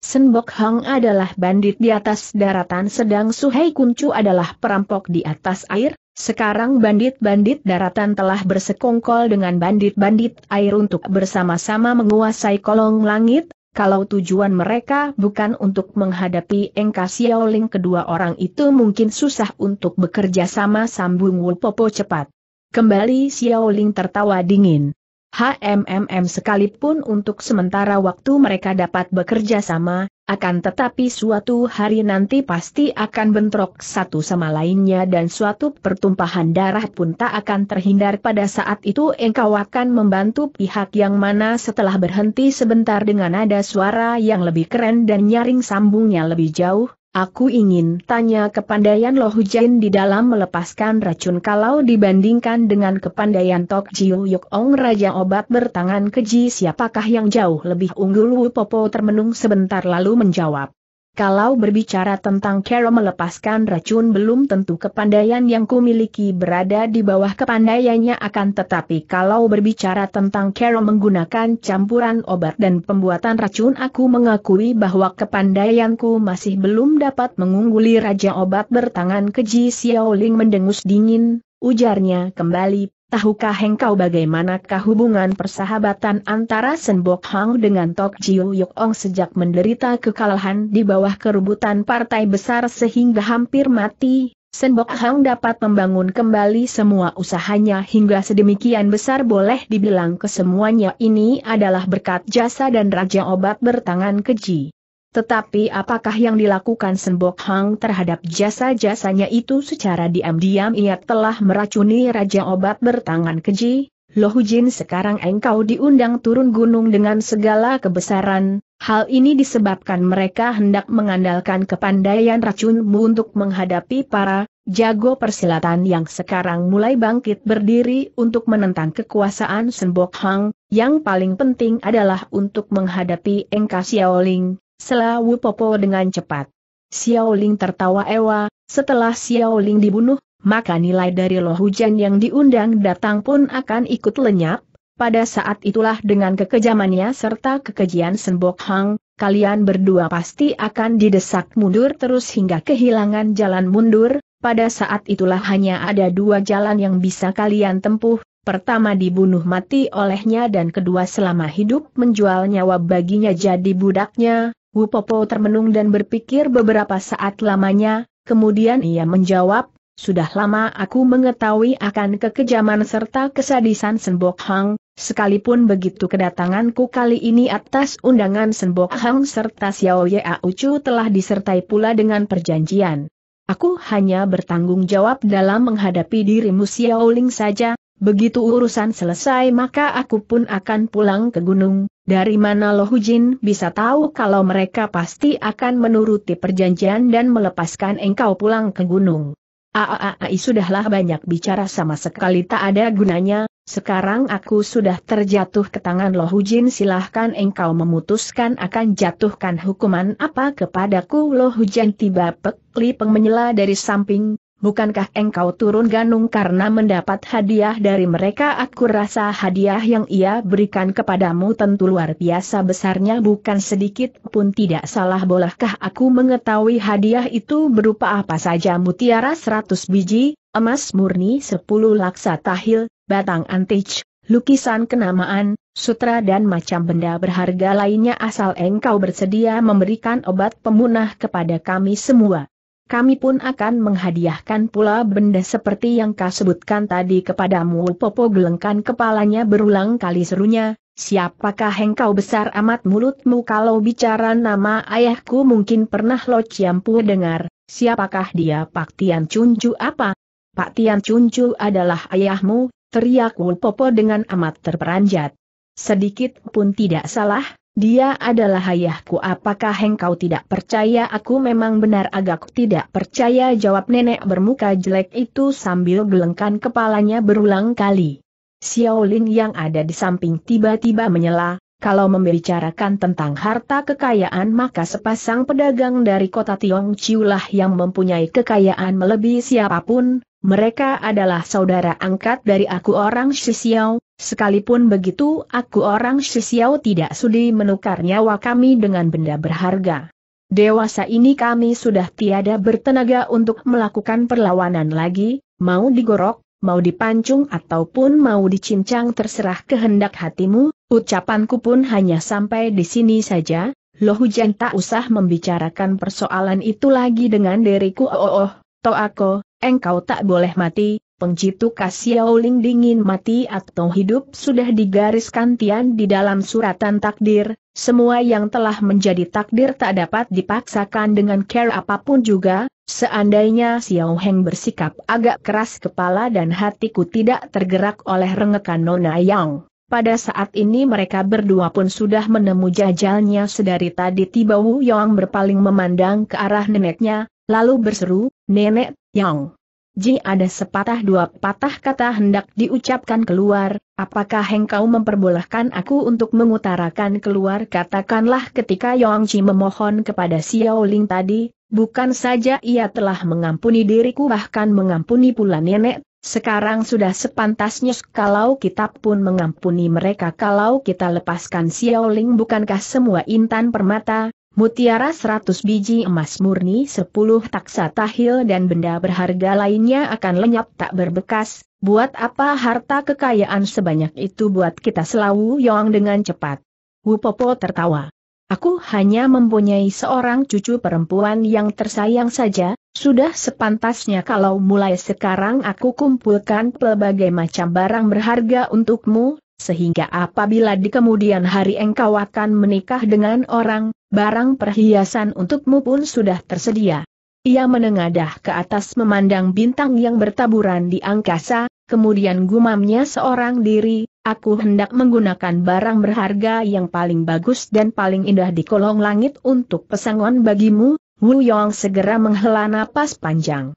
Senbok Hang adalah bandit di atas daratan sedang Suhei Kuncu adalah perampok di atas air, sekarang bandit-bandit daratan telah bersekongkol dengan bandit-bandit air untuk bersama-sama menguasai kolong langit, kalau tujuan mereka bukan untuk menghadapi Engka Xiaoling kedua orang itu mungkin susah untuk bekerja sama sambung Wulpopo cepat. Kembali Xiaoling tertawa dingin. HMMM sekalipun untuk sementara waktu mereka dapat bekerja sama, akan tetapi suatu hari nanti pasti akan bentrok satu sama lainnya dan suatu pertumpahan darah pun tak akan terhindar pada saat itu engkau akan membantu pihak yang mana setelah berhenti sebentar dengan ada suara yang lebih keren dan nyaring sambungnya lebih jauh, Aku ingin tanya kepandaian Lo Hujin di dalam melepaskan racun kalau dibandingkan dengan kepandaian Tok Jiu Yuk Ong Raja Obat Bertangan Keji siapakah yang jauh lebih unggul Wu Popo termenung sebentar lalu menjawab. Kalau berbicara tentang cara melepaskan racun belum tentu kepandaian yang kumiliki berada di bawah kepandaiannya akan tetapi kalau berbicara tentang cara menggunakan campuran obat dan pembuatan racun aku mengakui bahwa kepandaianku masih belum dapat mengungguli raja obat bertangan keji Xiaoling mendengus dingin, ujarnya kembali Tahukah engkau bagaimanakah hubungan persahabatan antara Senbok Hang dengan Tok Jiu Yuk Ong sejak menderita kekalahan di bawah kerubutan partai besar sehingga hampir mati? Senbok Hang dapat membangun kembali semua usahanya hingga sedemikian besar boleh dibilang kesemuanya ini adalah berkat jasa dan raja obat bertangan keji. Tetapi apakah yang dilakukan Sembok Hang terhadap jasa-jasanya itu secara diam-diam ia telah meracuni Raja Obat bertangan keji? Lohujin sekarang engkau diundang turun gunung dengan segala kebesaran, hal ini disebabkan mereka hendak mengandalkan kepandaian racunmu untuk menghadapi para jago persilatan yang sekarang mulai bangkit berdiri untuk menentang kekuasaan Sembok Hang, yang paling penting adalah untuk menghadapi Engka Xiaoling, Selawu Popo dengan cepat. Xiao Ling tertawa ewa, setelah Xiao Ling dibunuh, maka nilai dari loh hujan yang diundang datang pun akan ikut lenyap. Pada saat itulah dengan kekejamannya serta kekejian Senbok Hang, kalian berdua pasti akan didesak mundur terus hingga kehilangan jalan mundur, pada saat itulah hanya ada dua jalan yang bisa kalian tempuh, pertama dibunuh mati olehnya dan kedua selama hidup menjual nyawa baginya jadi budaknya, Wu Popo termenung dan berpikir beberapa saat lamanya, kemudian ia menjawab, sudah lama aku mengetahui akan kekejaman serta kesadisan Senbok Hang, sekalipun begitu kedatanganku kali ini atas undangan Senbok Hang serta Xiao Ya Ucu telah disertai pula dengan perjanjian. Aku hanya bertanggung jawab dalam menghadapi dirimu Xiao Ling saja, Begitu urusan selesai maka aku pun akan pulang ke gunung, dari mana Lohujin bisa tahu kalau mereka pasti akan menuruti perjanjian dan melepaskan engkau pulang ke gunung. Aaai sudahlah banyak bicara sama sekali tak ada gunanya, sekarang aku sudah terjatuh ke tangan Lohujin silahkan engkau memutuskan akan jatuhkan hukuman apa kepadaku Lohujin tiba pekli menyela dari samping, bukankah engkau turun ganung karena mendapat hadiah dari mereka? Aku rasa hadiah yang ia berikan kepadamu tentu luar biasa besarnya bukan sedikit pun tidak salah bolehkah aku mengetahui hadiah itu berupa apa saja mutiara 100 biji, emas murni 10 laksa tahil, batang antich, lukisan kenamaan, sutra dan macam benda berharga lainnya asal engkau bersedia memberikan obat pemunah kepada kami semua kami pun akan menghadiahkan pula benda seperti yang kau sebutkan tadi kepadamu. Popo gelengkan kepalanya berulang kali serunya, siapakah engkau besar amat mulutmu kalau bicara nama ayahku mungkin pernah lo ciampu dengar, siapakah dia Pak Tian Cunju apa? Pak Tian Cunju adalah ayahmu, teriak Popo dengan amat terperanjat. Sedikit pun tidak salah, dia adalah ayahku apakah engkau tidak percaya aku memang benar agak tidak percaya jawab nenek bermuka jelek itu sambil gelengkan kepalanya berulang kali. Xiaolin yang ada di samping tiba-tiba menyela, kalau membicarakan tentang harta kekayaan maka sepasang pedagang dari kota Chiu lah yang mempunyai kekayaan melebihi siapapun, mereka adalah saudara angkat dari aku orang Shishiao, Sekalipun begitu aku orang Shisiao tidak sudi menukar nyawa kami dengan benda berharga. Dewasa ini kami sudah tiada bertenaga untuk melakukan perlawanan lagi, mau digorok, mau dipancung ataupun mau dicincang terserah kehendak hatimu, ucapanku pun hanya sampai di sini saja, loh hujan tak usah membicarakan persoalan itu lagi dengan diriku oh oh, oh aku, engkau tak boleh mati, Pengcitu Kasiauling dingin mati atau hidup sudah digariskan Tian di dalam suratan takdir, semua yang telah menjadi takdir tak dapat dipaksakan dengan care apapun juga, seandainya Xiao Heng bersikap agak keras kepala dan hatiku tidak tergerak oleh rengekan Nona Yang. Pada saat ini mereka berdua pun sudah menemu jajalnya sedari tadi tiba Wu Yang berpaling memandang ke arah neneknya, lalu berseru, Nenek, Yang. Ji ada sepatah dua patah kata hendak diucapkan keluar, apakah engkau memperbolehkan aku untuk mengutarakan keluar katakanlah ketika Yong Chi memohon kepada Xiao Ling tadi, bukan saja ia telah mengampuni diriku bahkan mengampuni pula nenek, sekarang sudah sepantasnya kalau kita pun mengampuni mereka kalau kita lepaskan Xiao Ling bukankah semua intan permata, mutiara 100 biji emas murni 10 taksa tahil dan benda berharga lainnya akan lenyap tak berbekas, buat apa harta kekayaan sebanyak itu buat kita selalu yong dengan cepat. Wupopo tertawa. Aku hanya mempunyai seorang cucu perempuan yang tersayang saja, sudah sepantasnya kalau mulai sekarang aku kumpulkan pelbagai macam barang berharga untukmu, sehingga apabila di kemudian hari engkau akan menikah dengan orang, barang perhiasan untukmu pun sudah tersedia. Ia menengadah ke atas memandang bintang yang bertaburan di angkasa, kemudian gumamnya seorang diri, aku hendak menggunakan barang berharga yang paling bagus dan paling indah di kolong langit untuk pesangon bagimu, Wu Yong segera menghela napas panjang.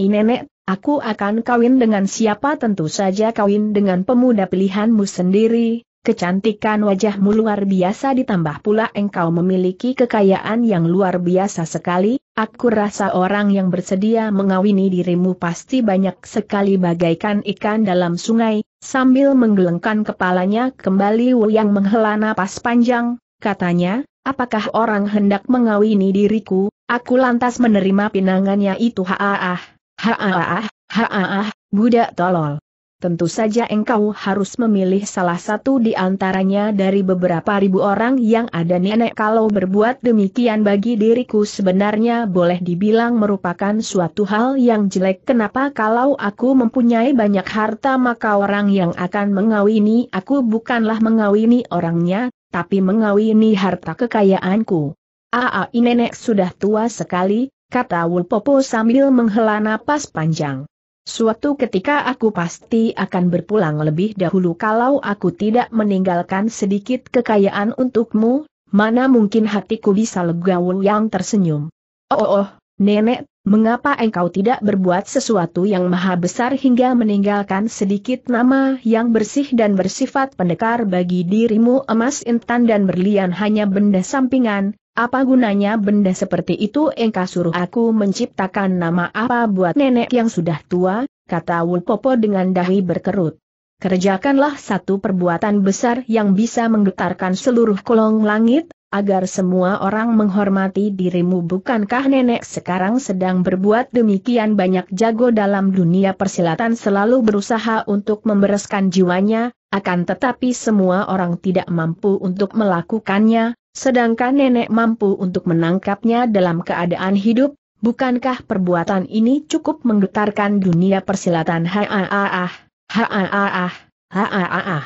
ini nenek, Aku akan kawin dengan siapa tentu saja kawin dengan pemuda pilihanmu sendiri, kecantikan wajahmu luar biasa ditambah pula engkau memiliki kekayaan yang luar biasa sekali, aku rasa orang yang bersedia mengawini dirimu pasti banyak sekali bagaikan ikan dalam sungai, sambil menggelengkan kepalanya kembali yang menghela napas panjang, katanya, apakah orang hendak mengawini diriku, aku lantas menerima pinangannya itu haah. Haaah, haaah, budak tolol. Tentu saja engkau harus memilih salah satu di antaranya dari beberapa ribu orang yang ada nenek kalau berbuat demikian bagi diriku sebenarnya boleh dibilang merupakan suatu hal yang jelek kenapa kalau aku mempunyai banyak harta maka orang yang akan mengawini aku bukanlah mengawini orangnya, tapi mengawini harta kekayaanku. Aa, nenek sudah tua sekali, kata Wulpopo sambil menghela napas panjang. Suatu ketika aku pasti akan berpulang lebih dahulu kalau aku tidak meninggalkan sedikit kekayaan untukmu, mana mungkin hatiku bisa lega yang tersenyum. Oh, oh, oh nenek, mengapa engkau tidak berbuat sesuatu yang maha besar hingga meninggalkan sedikit nama yang bersih dan bersifat pendekar bagi dirimu emas intan dan berlian hanya benda sampingan, apa gunanya benda seperti itu engkau suruh aku menciptakan nama apa buat nenek yang sudah tua, kata Wulpopo dengan dahi berkerut. Kerjakanlah satu perbuatan besar yang bisa menggetarkan seluruh kolong langit, agar semua orang menghormati dirimu bukankah nenek sekarang sedang berbuat demikian banyak jago dalam dunia persilatan selalu berusaha untuk membereskan jiwanya, akan tetapi semua orang tidak mampu untuk melakukannya, Sedangkan nenek mampu untuk menangkapnya dalam keadaan hidup, bukankah perbuatan ini cukup menggetarkan dunia persilatan haaah, haaah, haaah.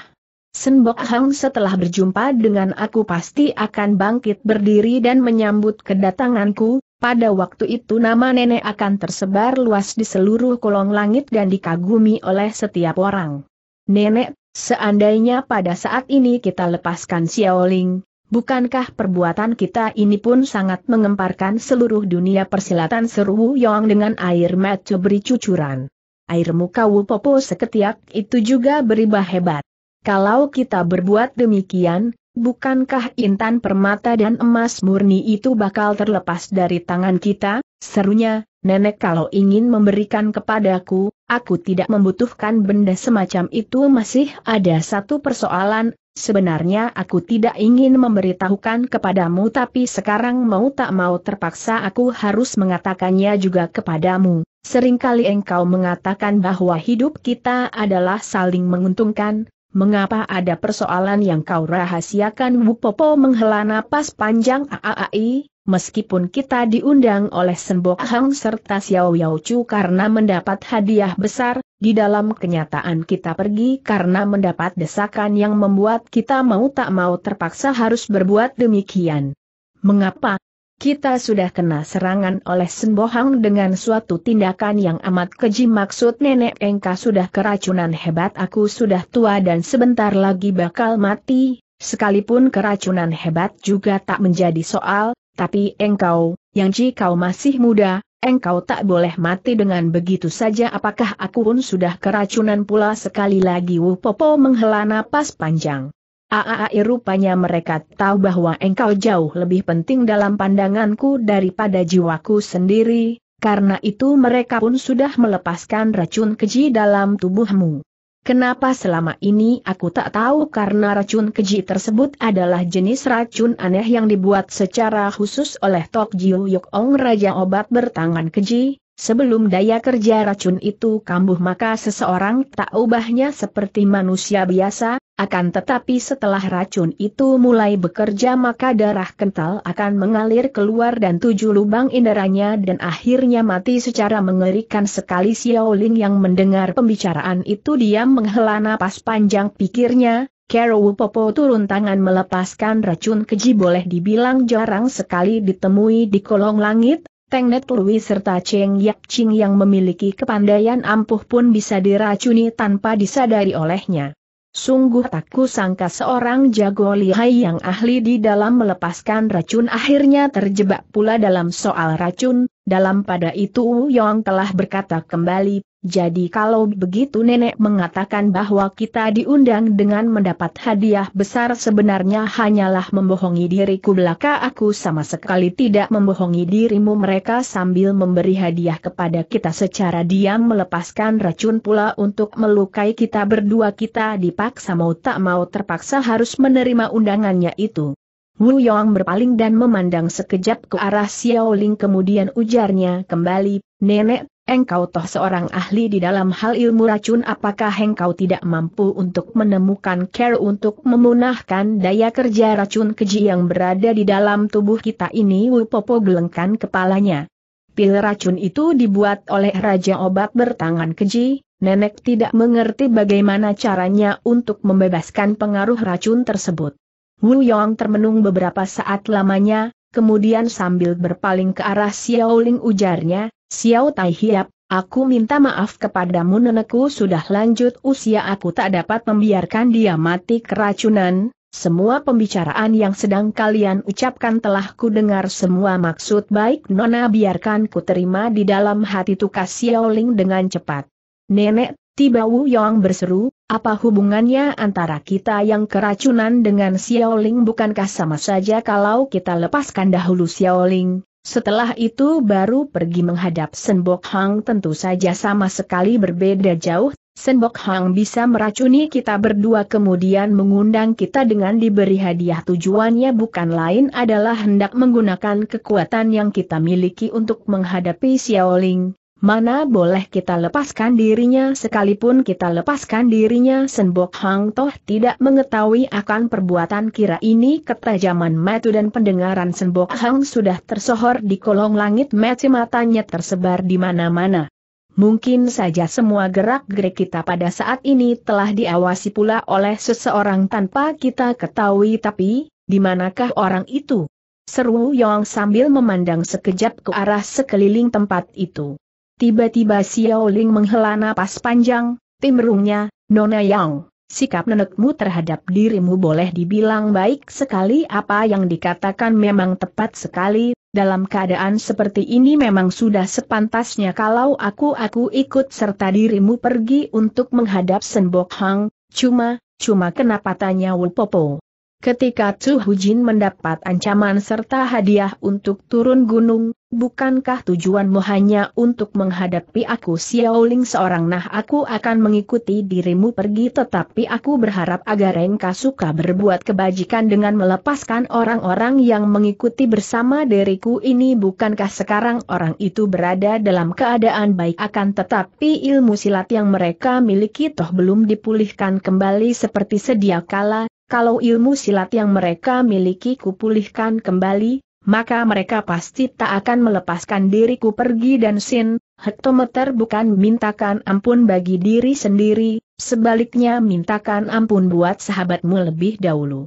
Senbok Hang setelah berjumpa dengan aku pasti akan bangkit berdiri dan menyambut kedatanganku, pada waktu itu nama nenek akan tersebar luas di seluruh kolong langit dan dikagumi oleh setiap orang. Nenek, seandainya pada saat ini kita lepaskan Xiaoling, Bukankah perbuatan kita ini pun sangat mengemparkan seluruh dunia persilatan seru Yong dengan air mata beri cucuran. Air muka popo seketiak itu juga beribah hebat. Kalau kita berbuat demikian, bukankah intan permata dan emas murni itu bakal terlepas dari tangan kita? Serunya, nenek kalau ingin memberikan kepadaku, aku tidak membutuhkan benda semacam itu masih ada satu persoalan, Sebenarnya aku tidak ingin memberitahukan kepadamu tapi sekarang mau tak mau terpaksa aku harus mengatakannya juga kepadamu. Seringkali engkau mengatakan bahwa hidup kita adalah saling menguntungkan, Mengapa ada persoalan yang kau rahasiakan Wupopo menghela napas panjang AAI, meskipun kita diundang oleh Senbok Hang serta Xiao Yao Chu karena mendapat hadiah besar, di dalam kenyataan kita pergi karena mendapat desakan yang membuat kita mau tak mau terpaksa harus berbuat demikian. Mengapa? Kita sudah kena serangan oleh Senbohang dengan suatu tindakan yang amat keji maksud nenek Engka sudah keracunan hebat aku sudah tua dan sebentar lagi bakal mati, sekalipun keracunan hebat juga tak menjadi soal, tapi engkau, yang jika masih muda, engkau tak boleh mati dengan begitu saja apakah aku pun sudah keracunan pula sekali lagi Wu Popo menghela napas panjang. Aaai rupanya mereka tahu bahwa engkau jauh lebih penting dalam pandanganku daripada jiwaku sendiri, karena itu mereka pun sudah melepaskan racun keji dalam tubuhmu. Kenapa selama ini aku tak tahu karena racun keji tersebut adalah jenis racun aneh yang dibuat secara khusus oleh Tok Jiu Yok Ong Raja Obat Bertangan Keji, sebelum daya kerja racun itu kambuh maka seseorang tak ubahnya seperti manusia biasa, akan tetapi setelah racun itu mulai bekerja maka darah kental akan mengalir keluar dan tujuh lubang inderanya dan akhirnya mati secara mengerikan sekali Xiaoling yang mendengar pembicaraan itu diam menghela napas panjang pikirnya, Kerowu Popo turun tangan melepaskan racun keji boleh dibilang jarang sekali ditemui di kolong langit, Net Lui serta Cheng Yap Ching yang memiliki kepandaian ampuh pun bisa diracuni tanpa disadari olehnya. Sungguh tak kusangka seorang jago lihai yang ahli di dalam melepaskan racun akhirnya terjebak pula dalam soal racun, dalam pada itu Yong telah berkata kembali, jadi kalau begitu nenek mengatakan bahwa kita diundang dengan mendapat hadiah besar sebenarnya hanyalah membohongi diriku belaka aku sama sekali tidak membohongi dirimu mereka sambil memberi hadiah kepada kita secara diam melepaskan racun pula untuk melukai kita berdua kita dipaksa mau tak mau terpaksa harus menerima undangannya itu. Wu Yong berpaling dan memandang sekejap ke arah Xiao Ling kemudian ujarnya kembali, Nenek Engkau toh seorang ahli di dalam hal ilmu racun apakah engkau tidak mampu untuk menemukan care untuk memunahkan daya kerja racun keji yang berada di dalam tubuh kita ini Wupopo gelengkan kepalanya. Pil racun itu dibuat oleh Raja Obat bertangan keji, nenek tidak mengerti bagaimana caranya untuk membebaskan pengaruh racun tersebut. Wu Yong termenung beberapa saat lamanya, kemudian sambil berpaling ke arah Xiaoling ujarnya, Xiao Tai Hiap, aku minta maaf kepadamu nenekku sudah lanjut usia aku tak dapat membiarkan dia mati keracunan, semua pembicaraan yang sedang kalian ucapkan telah ku dengar semua maksud baik Nona biarkan ku terima di dalam hati tukas Ling dengan cepat. Nenek, tiba Wu Yong berseru, apa hubungannya antara kita yang keracunan dengan Xiao Ling bukankah sama saja kalau kita lepaskan dahulu Xiao Ling? Setelah itu baru pergi menghadap Senbok Hang tentu saja sama sekali berbeda jauh, Senbok Hang bisa meracuni kita berdua kemudian mengundang kita dengan diberi hadiah tujuannya bukan lain adalah hendak menggunakan kekuatan yang kita miliki untuk menghadapi Xiaoling, Mana boleh kita lepaskan dirinya sekalipun kita lepaskan dirinya Senbok Hang Toh tidak mengetahui akan perbuatan kira ini ketajaman metu dan pendengaran Senbok Hang sudah tersohor di kolong langit metu matanya tersebar di mana-mana. Mungkin saja semua gerak-gerik kita pada saat ini telah diawasi pula oleh seseorang tanpa kita ketahui tapi, di manakah orang itu? Seru Yong sambil memandang sekejap ke arah sekeliling tempat itu. Tiba-tiba Xiao Ling menghela napas panjang, timrungnya, Nona Yang, sikap nenekmu terhadap dirimu boleh dibilang baik sekali apa yang dikatakan memang tepat sekali, dalam keadaan seperti ini memang sudah sepantasnya kalau aku-aku ikut serta dirimu pergi untuk menghadap Senbok Hang, cuma, cuma kenapa tanya Wu Popo? Ketika Chu Hujin mendapat ancaman serta hadiah untuk turun gunung, bukankah tujuanmu hanya untuk menghadapi aku Xiaoling seorang nah aku akan mengikuti dirimu pergi tetapi aku berharap agar engkau suka berbuat kebajikan dengan melepaskan orang-orang yang mengikuti bersama diriku ini bukankah sekarang orang itu berada dalam keadaan baik akan tetapi ilmu silat yang mereka miliki toh belum dipulihkan kembali seperti sedia kala, kalau ilmu silat yang mereka miliki kupulihkan kembali, maka mereka pasti tak akan melepaskan diriku pergi dan sin, hektometer bukan mintakan ampun bagi diri sendiri, sebaliknya mintakan ampun buat sahabatmu lebih dahulu.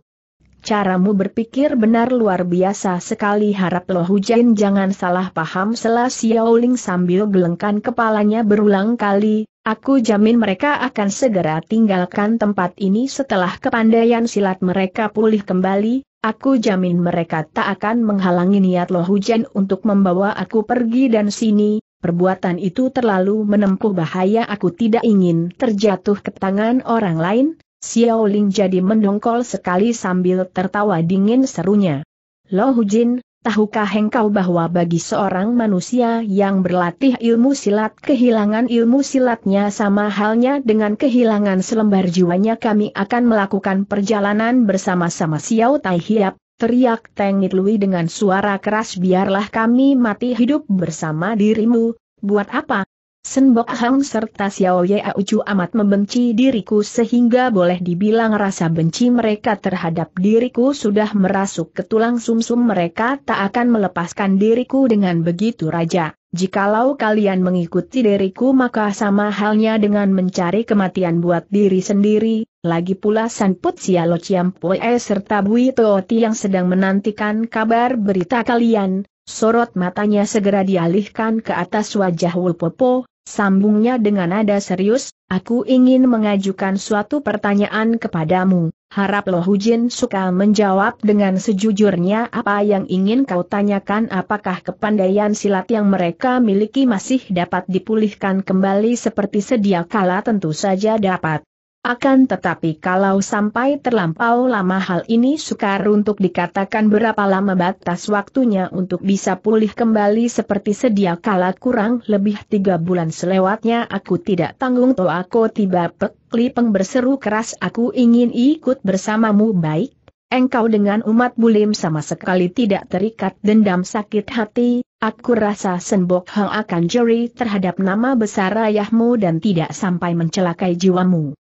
Caramu berpikir benar luar biasa sekali harap Lo hujan jangan salah paham Selah Xiaoling sambil gelengkan kepalanya berulang kali, aku jamin mereka akan segera tinggalkan tempat ini setelah kepandaian silat mereka pulih kembali, aku jamin mereka tak akan menghalangi niat Lo hujan untuk membawa aku pergi dan sini, perbuatan itu terlalu menempuh bahaya aku tidak ingin terjatuh ke tangan orang lain, Xiao Ling jadi mendongkol sekali sambil tertawa dingin serunya. Lo Hu Jin, tahukah engkau bahwa bagi seorang manusia yang berlatih ilmu silat kehilangan ilmu silatnya sama halnya dengan kehilangan selembar jiwanya kami akan melakukan perjalanan bersama-sama Xiao Tai Hiap, teriak Tengit Lui dengan suara keras biarlah kami mati hidup bersama dirimu, buat apa? Senbok Hang serta Xiao Ye Auju amat membenci diriku sehingga boleh dibilang rasa benci mereka terhadap diriku sudah merasuk ke tulang sumsum -sum mereka tak akan melepaskan diriku dengan begitu raja. Jikalau kalian mengikuti diriku maka sama halnya dengan mencari kematian buat diri sendiri, lagi pula Sanput Sialo Ciampoe serta Bui Tooti yang sedang menantikan kabar berita kalian, sorot matanya segera dialihkan ke atas wajah Wulpopo, Sambungnya dengan nada serius, aku ingin mengajukan suatu pertanyaan kepadamu. Harap Lo Hujin suka menjawab dengan sejujurnya apa yang ingin kau tanyakan apakah kepandaian silat yang mereka miliki masih dapat dipulihkan kembali seperti sedia kala tentu saja dapat. Akan tetapi kalau sampai terlampau lama hal ini sukar untuk dikatakan berapa lama batas waktunya untuk bisa pulih kembali seperti sedia kala kurang lebih tiga bulan selewatnya aku tidak tanggung to aku tiba pekli peng berseru keras aku ingin ikut bersamamu baik. Engkau dengan umat bulim sama sekali tidak terikat dendam sakit hati, Aku rasa Senbok Hang akan juri terhadap nama besar ayahmu dan tidak sampai mencelakai jiwamu.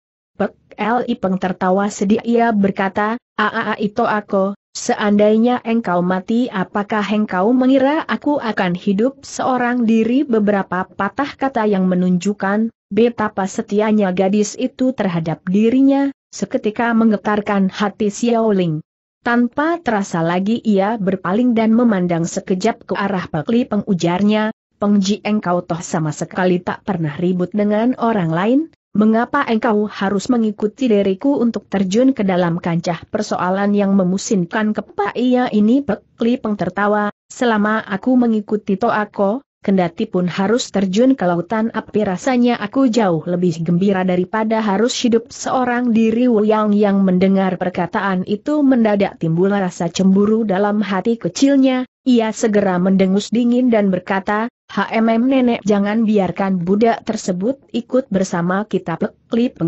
Li Peng tertawa sedih ia berkata, Aa itu aku, seandainya engkau mati apakah engkau mengira aku akan hidup seorang diri beberapa patah kata yang menunjukkan betapa setianya gadis itu terhadap dirinya, seketika menggetarkan hati Xiaoling. Tanpa terasa lagi ia berpaling dan memandang sekejap ke arah Pek pengujarnya. Peng ujarnya, Pengji engkau toh sama sekali tak pernah ribut dengan orang lain, Mengapa engkau harus mengikuti diriku untuk terjun ke dalam kancah persoalan yang memusinkan ia ini Pekli Peng tertawa, selama aku mengikuti Toako, kendati pun harus terjun ke lautan api rasanya aku jauh lebih gembira daripada harus hidup seorang diri Wuyang yang mendengar perkataan itu mendadak timbul rasa cemburu dalam hati kecilnya, ia segera mendengus dingin dan berkata, HMM nenek jangan biarkan budak tersebut ikut bersama kita Pek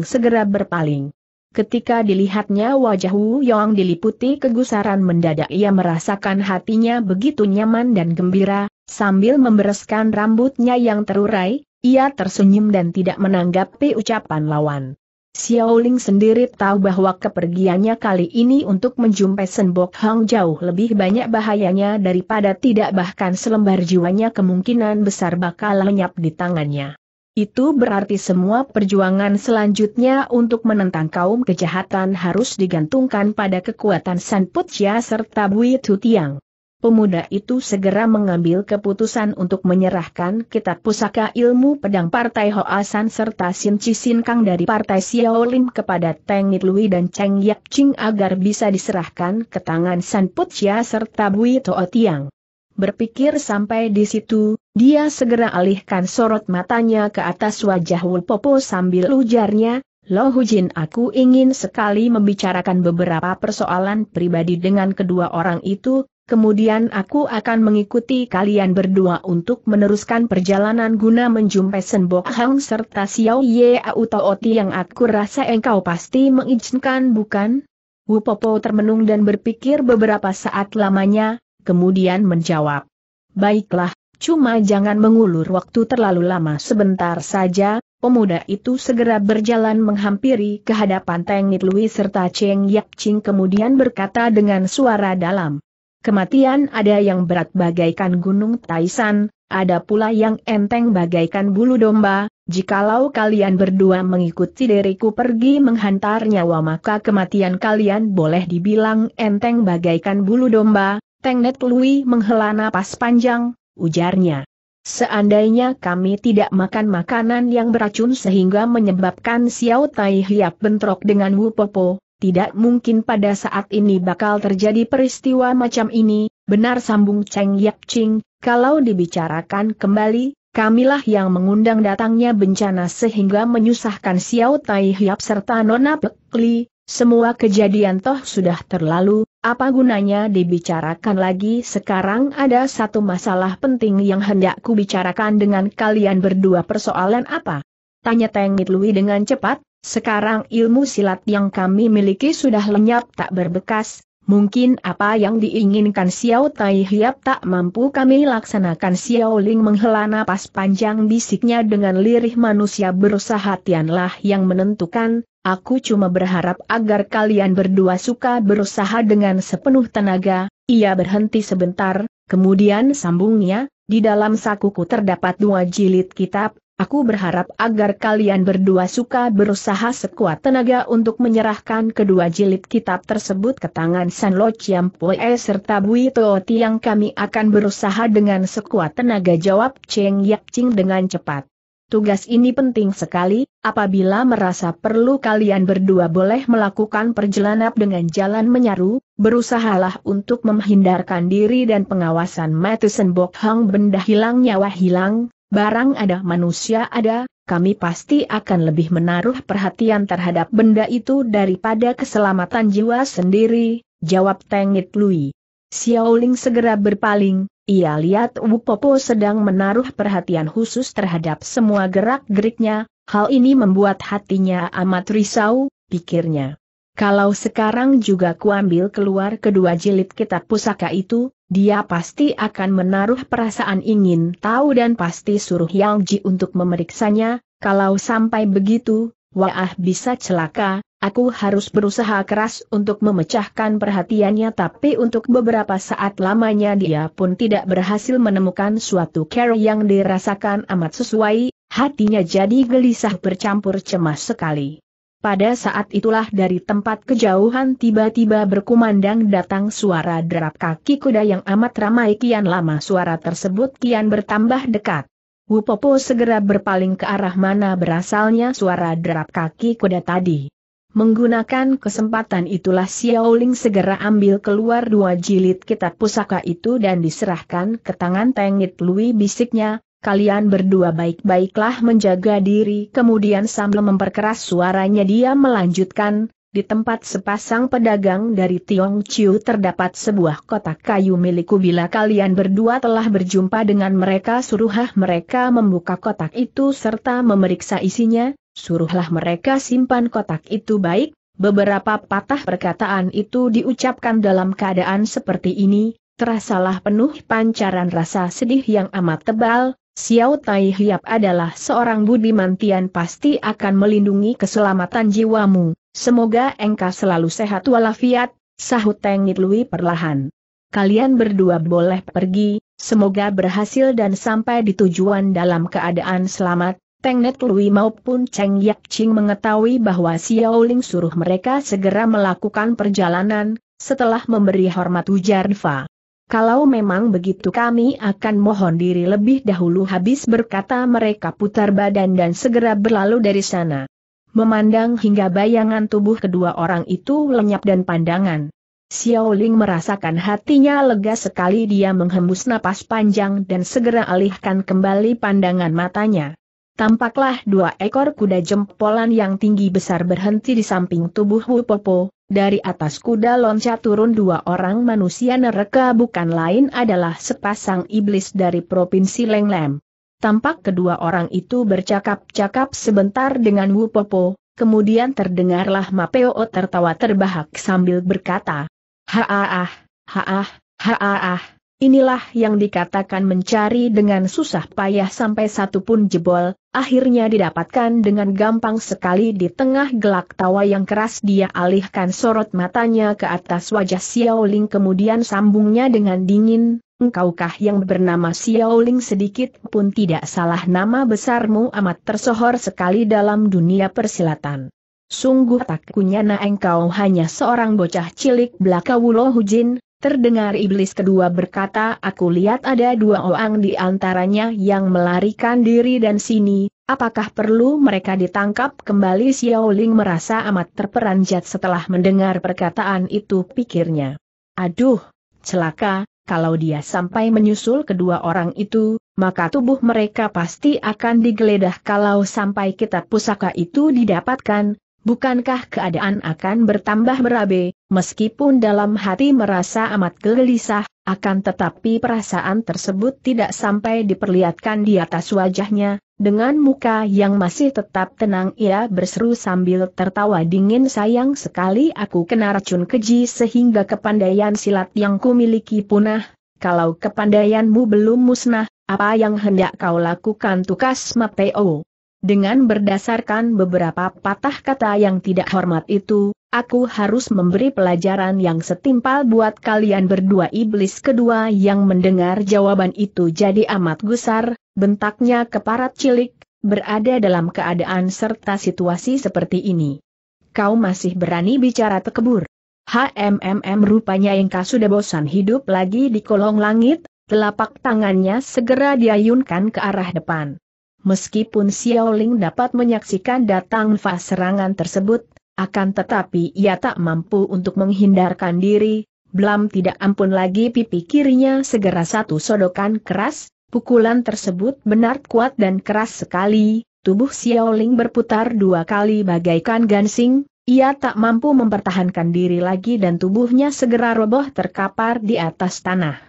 segera berpaling. Ketika dilihatnya wajah Wu Yong diliputi kegusaran mendadak ia merasakan hatinya begitu nyaman dan gembira, sambil membereskan rambutnya yang terurai, ia tersenyum dan tidak menanggapi ucapan lawan. Xiaoling sendiri tahu bahwa kepergiannya kali ini untuk menjumpai Senbok Hang jauh lebih banyak bahayanya daripada tidak bahkan selembar jiwanya kemungkinan besar bakal lenyap di tangannya. Itu berarti semua perjuangan selanjutnya untuk menentang kaum kejahatan harus digantungkan pada kekuatan San Putia serta Bui Tutiang. Pemuda itu segera mengambil keputusan untuk menyerahkan kitab pusaka ilmu pedang Partai Hoasan serta Sin Cisin Kang dari Partai Xiaolim kepada Teng Lui dan Cheng Yap Ching agar bisa diserahkan ke tangan San Putia serta Bui To'o Tiang. Berpikir sampai di situ, dia segera alihkan sorot matanya ke atas wajah Wulpopo sambil ujarnya, Lo Hujin aku ingin sekali membicarakan beberapa persoalan pribadi dengan kedua orang itu, kemudian aku akan mengikuti kalian berdua untuk meneruskan perjalanan guna menjumpai Senbok Hang serta Xiao Ye Oti yang aku rasa engkau pasti mengizinkan bukan? Wu Popo termenung dan berpikir beberapa saat lamanya, kemudian menjawab. Baiklah, cuma jangan mengulur waktu terlalu lama sebentar saja, Pemuda itu segera berjalan menghampiri kehadapan Teng Nitlui serta Cheng Yap Ching kemudian berkata dengan suara dalam. Kematian ada yang berat bagaikan gunung Taisan, ada pula yang enteng bagaikan bulu domba, jikalau kalian berdua mengikuti diriku pergi menghantar nyawa maka kematian kalian boleh dibilang enteng bagaikan bulu domba, Tengnet Lui menghela napas panjang, ujarnya. Seandainya kami tidak makan makanan yang beracun sehingga menyebabkan Xiao Tai Hiap bentrok dengan Wu Popo, tidak mungkin pada saat ini bakal terjadi peristiwa macam ini, benar sambung Cheng Yap Ching, kalau dibicarakan kembali, kamilah yang mengundang datangnya bencana sehingga menyusahkan Xiao Tai Hiap serta Nona Pek Li, semua kejadian toh sudah terlalu, apa gunanya dibicarakan lagi sekarang ada satu masalah penting yang hendak ku bicarakan dengan kalian berdua persoalan apa? Tanya Teng Mit dengan cepat, sekarang ilmu silat yang kami miliki sudah lenyap tak berbekas, Mungkin apa yang diinginkan Xiao Tai Hiap tak mampu kami laksanakan Xiao Ling menghela napas panjang bisiknya dengan lirih manusia berusaha Tianlah yang menentukan, aku cuma berharap agar kalian berdua suka berusaha dengan sepenuh tenaga, ia berhenti sebentar, kemudian sambungnya, di dalam sakuku terdapat dua jilid kitab, Aku berharap agar kalian berdua suka berusaha sekuat tenaga untuk menyerahkan kedua jilid kitab tersebut ke tangan San Lo Chiam Pue serta Bui Tooti yang kami akan berusaha dengan sekuat tenaga jawab Cheng Yap Ching dengan cepat. Tugas ini penting sekali, apabila merasa perlu kalian berdua boleh melakukan perjalanan dengan jalan menyaru, berusahalah untuk menghindarkan diri dan pengawasan Matisen Bok Hang benda hilang nyawa hilang, barang ada manusia ada, kami pasti akan lebih menaruh perhatian terhadap benda itu daripada keselamatan jiwa sendiri, jawab Tengit Lui. Xiaoling segera berpaling, ia lihat Wu Popo sedang menaruh perhatian khusus terhadap semua gerak-geriknya, hal ini membuat hatinya amat risau, pikirnya. Kalau sekarang juga kuambil keluar kedua jilid kitab pusaka itu, dia pasti akan menaruh perasaan ingin tahu dan pasti suruh Yang Ji untuk memeriksanya, kalau sampai begitu, Wah bisa celaka, aku harus berusaha keras untuk memecahkan perhatiannya tapi untuk beberapa saat lamanya dia pun tidak berhasil menemukan suatu care yang dirasakan amat sesuai, hatinya jadi gelisah bercampur cemas sekali. Pada saat itulah dari tempat kejauhan tiba-tiba berkumandang datang suara derap kaki kuda yang amat ramai kian lama suara tersebut kian bertambah dekat. Wupopo segera berpaling ke arah mana berasalnya suara derap kaki kuda tadi. Menggunakan kesempatan itulah Xiao Ling segera ambil keluar dua jilid kitab pusaka itu dan diserahkan ke tangan Tengit Lui bisiknya, kalian berdua baik-baiklah menjaga diri. Kemudian sambil memperkeras suaranya dia melanjutkan, di tempat sepasang pedagang dari Tiong Chiu terdapat sebuah kotak kayu milikku bila kalian berdua telah berjumpa dengan mereka suruhlah mereka membuka kotak itu serta memeriksa isinya, suruhlah mereka simpan kotak itu baik, beberapa patah perkataan itu diucapkan dalam keadaan seperti ini, terasalah penuh pancaran rasa sedih yang amat tebal, Xiao Tai Hiap adalah seorang budiman Tian pasti akan melindungi keselamatan jiwamu. Semoga engkau selalu sehat walafiat, sahut Teng Nitlui perlahan. Kalian berdua boleh pergi, semoga berhasil dan sampai di tujuan dalam keadaan selamat. Teng Nitlui maupun Cheng Yaqing Ching mengetahui bahwa Xiao Ling suruh mereka segera melakukan perjalanan, setelah memberi hormat ujar Fa. Kalau memang begitu kami akan mohon diri lebih dahulu habis berkata mereka putar badan dan segera berlalu dari sana. Memandang hingga bayangan tubuh kedua orang itu lenyap dan pandangan. Xiaoling merasakan hatinya lega sekali dia menghembus napas panjang dan segera alihkan kembali pandangan matanya. Tampaklah dua ekor kuda jempolan yang tinggi besar berhenti di samping tubuh Wu Popo, dari atas kuda loncat turun dua orang manusia neraka bukan lain adalah sepasang iblis dari Provinsi Lenglem. Tampak kedua orang itu bercakap-cakap sebentar dengan Wu Popo, kemudian terdengarlah Mapeo tertawa terbahak sambil berkata, "Haah, haah, haah, Inilah yang dikatakan mencari dengan susah payah sampai satu pun jebol, akhirnya didapatkan dengan gampang sekali di tengah gelak tawa yang keras dia alihkan sorot matanya ke atas wajah Xiao Ling kemudian sambungnya dengan dingin, engkaukah yang bernama Xiao Ling sedikit pun tidak salah nama besarmu amat tersohor sekali dalam dunia persilatan. Sungguh tak kunyana engkau hanya seorang bocah cilik belaka wulohujin, Terdengar iblis kedua berkata aku lihat ada dua orang di antaranya yang melarikan diri dan sini, apakah perlu mereka ditangkap kembali Xiao Ling merasa amat terperanjat setelah mendengar perkataan itu pikirnya. Aduh, celaka, kalau dia sampai menyusul kedua orang itu, maka tubuh mereka pasti akan digeledah kalau sampai kitab pusaka itu didapatkan, bukankah keadaan akan bertambah berabe, meskipun dalam hati merasa amat gelisah, akan tetapi perasaan tersebut tidak sampai diperlihatkan di atas wajahnya, dengan muka yang masih tetap tenang ia berseru sambil tertawa dingin sayang sekali aku kena racun keji sehingga kepandaian silat yang kumiliki punah, kalau kepandaianmu belum musnah, apa yang hendak kau lakukan tukas Mateo? Dengan berdasarkan beberapa patah kata yang tidak hormat itu, aku harus memberi pelajaran yang setimpal buat kalian berdua iblis kedua yang mendengar jawaban itu jadi amat gusar, bentaknya keparat cilik, berada dalam keadaan serta situasi seperti ini. Kau masih berani bicara tekebur. HMMM rupanya engkau sudah bosan hidup lagi di kolong langit, telapak tangannya segera diayunkan ke arah depan. Meskipun Xiaoling dapat menyaksikan datang Fa serangan tersebut, akan tetapi ia tak mampu untuk menghindarkan diri, Belum tidak ampun lagi pipi kirinya segera satu sodokan keras, pukulan tersebut benar kuat dan keras sekali, tubuh Xiaoling berputar dua kali bagaikan gansing, ia tak mampu mempertahankan diri lagi dan tubuhnya segera roboh terkapar di atas tanah.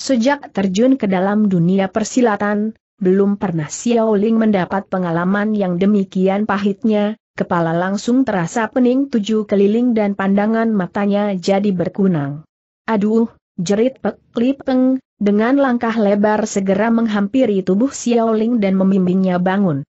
Sejak terjun ke dalam dunia persilatan, belum pernah Xiao Ling mendapat pengalaman yang demikian pahitnya, kepala langsung terasa pening tujuh keliling dan pandangan matanya jadi berkunang. Aduh, jerit Pek Peng, dengan langkah lebar segera menghampiri tubuh Xiao Ling dan membimbingnya bangun.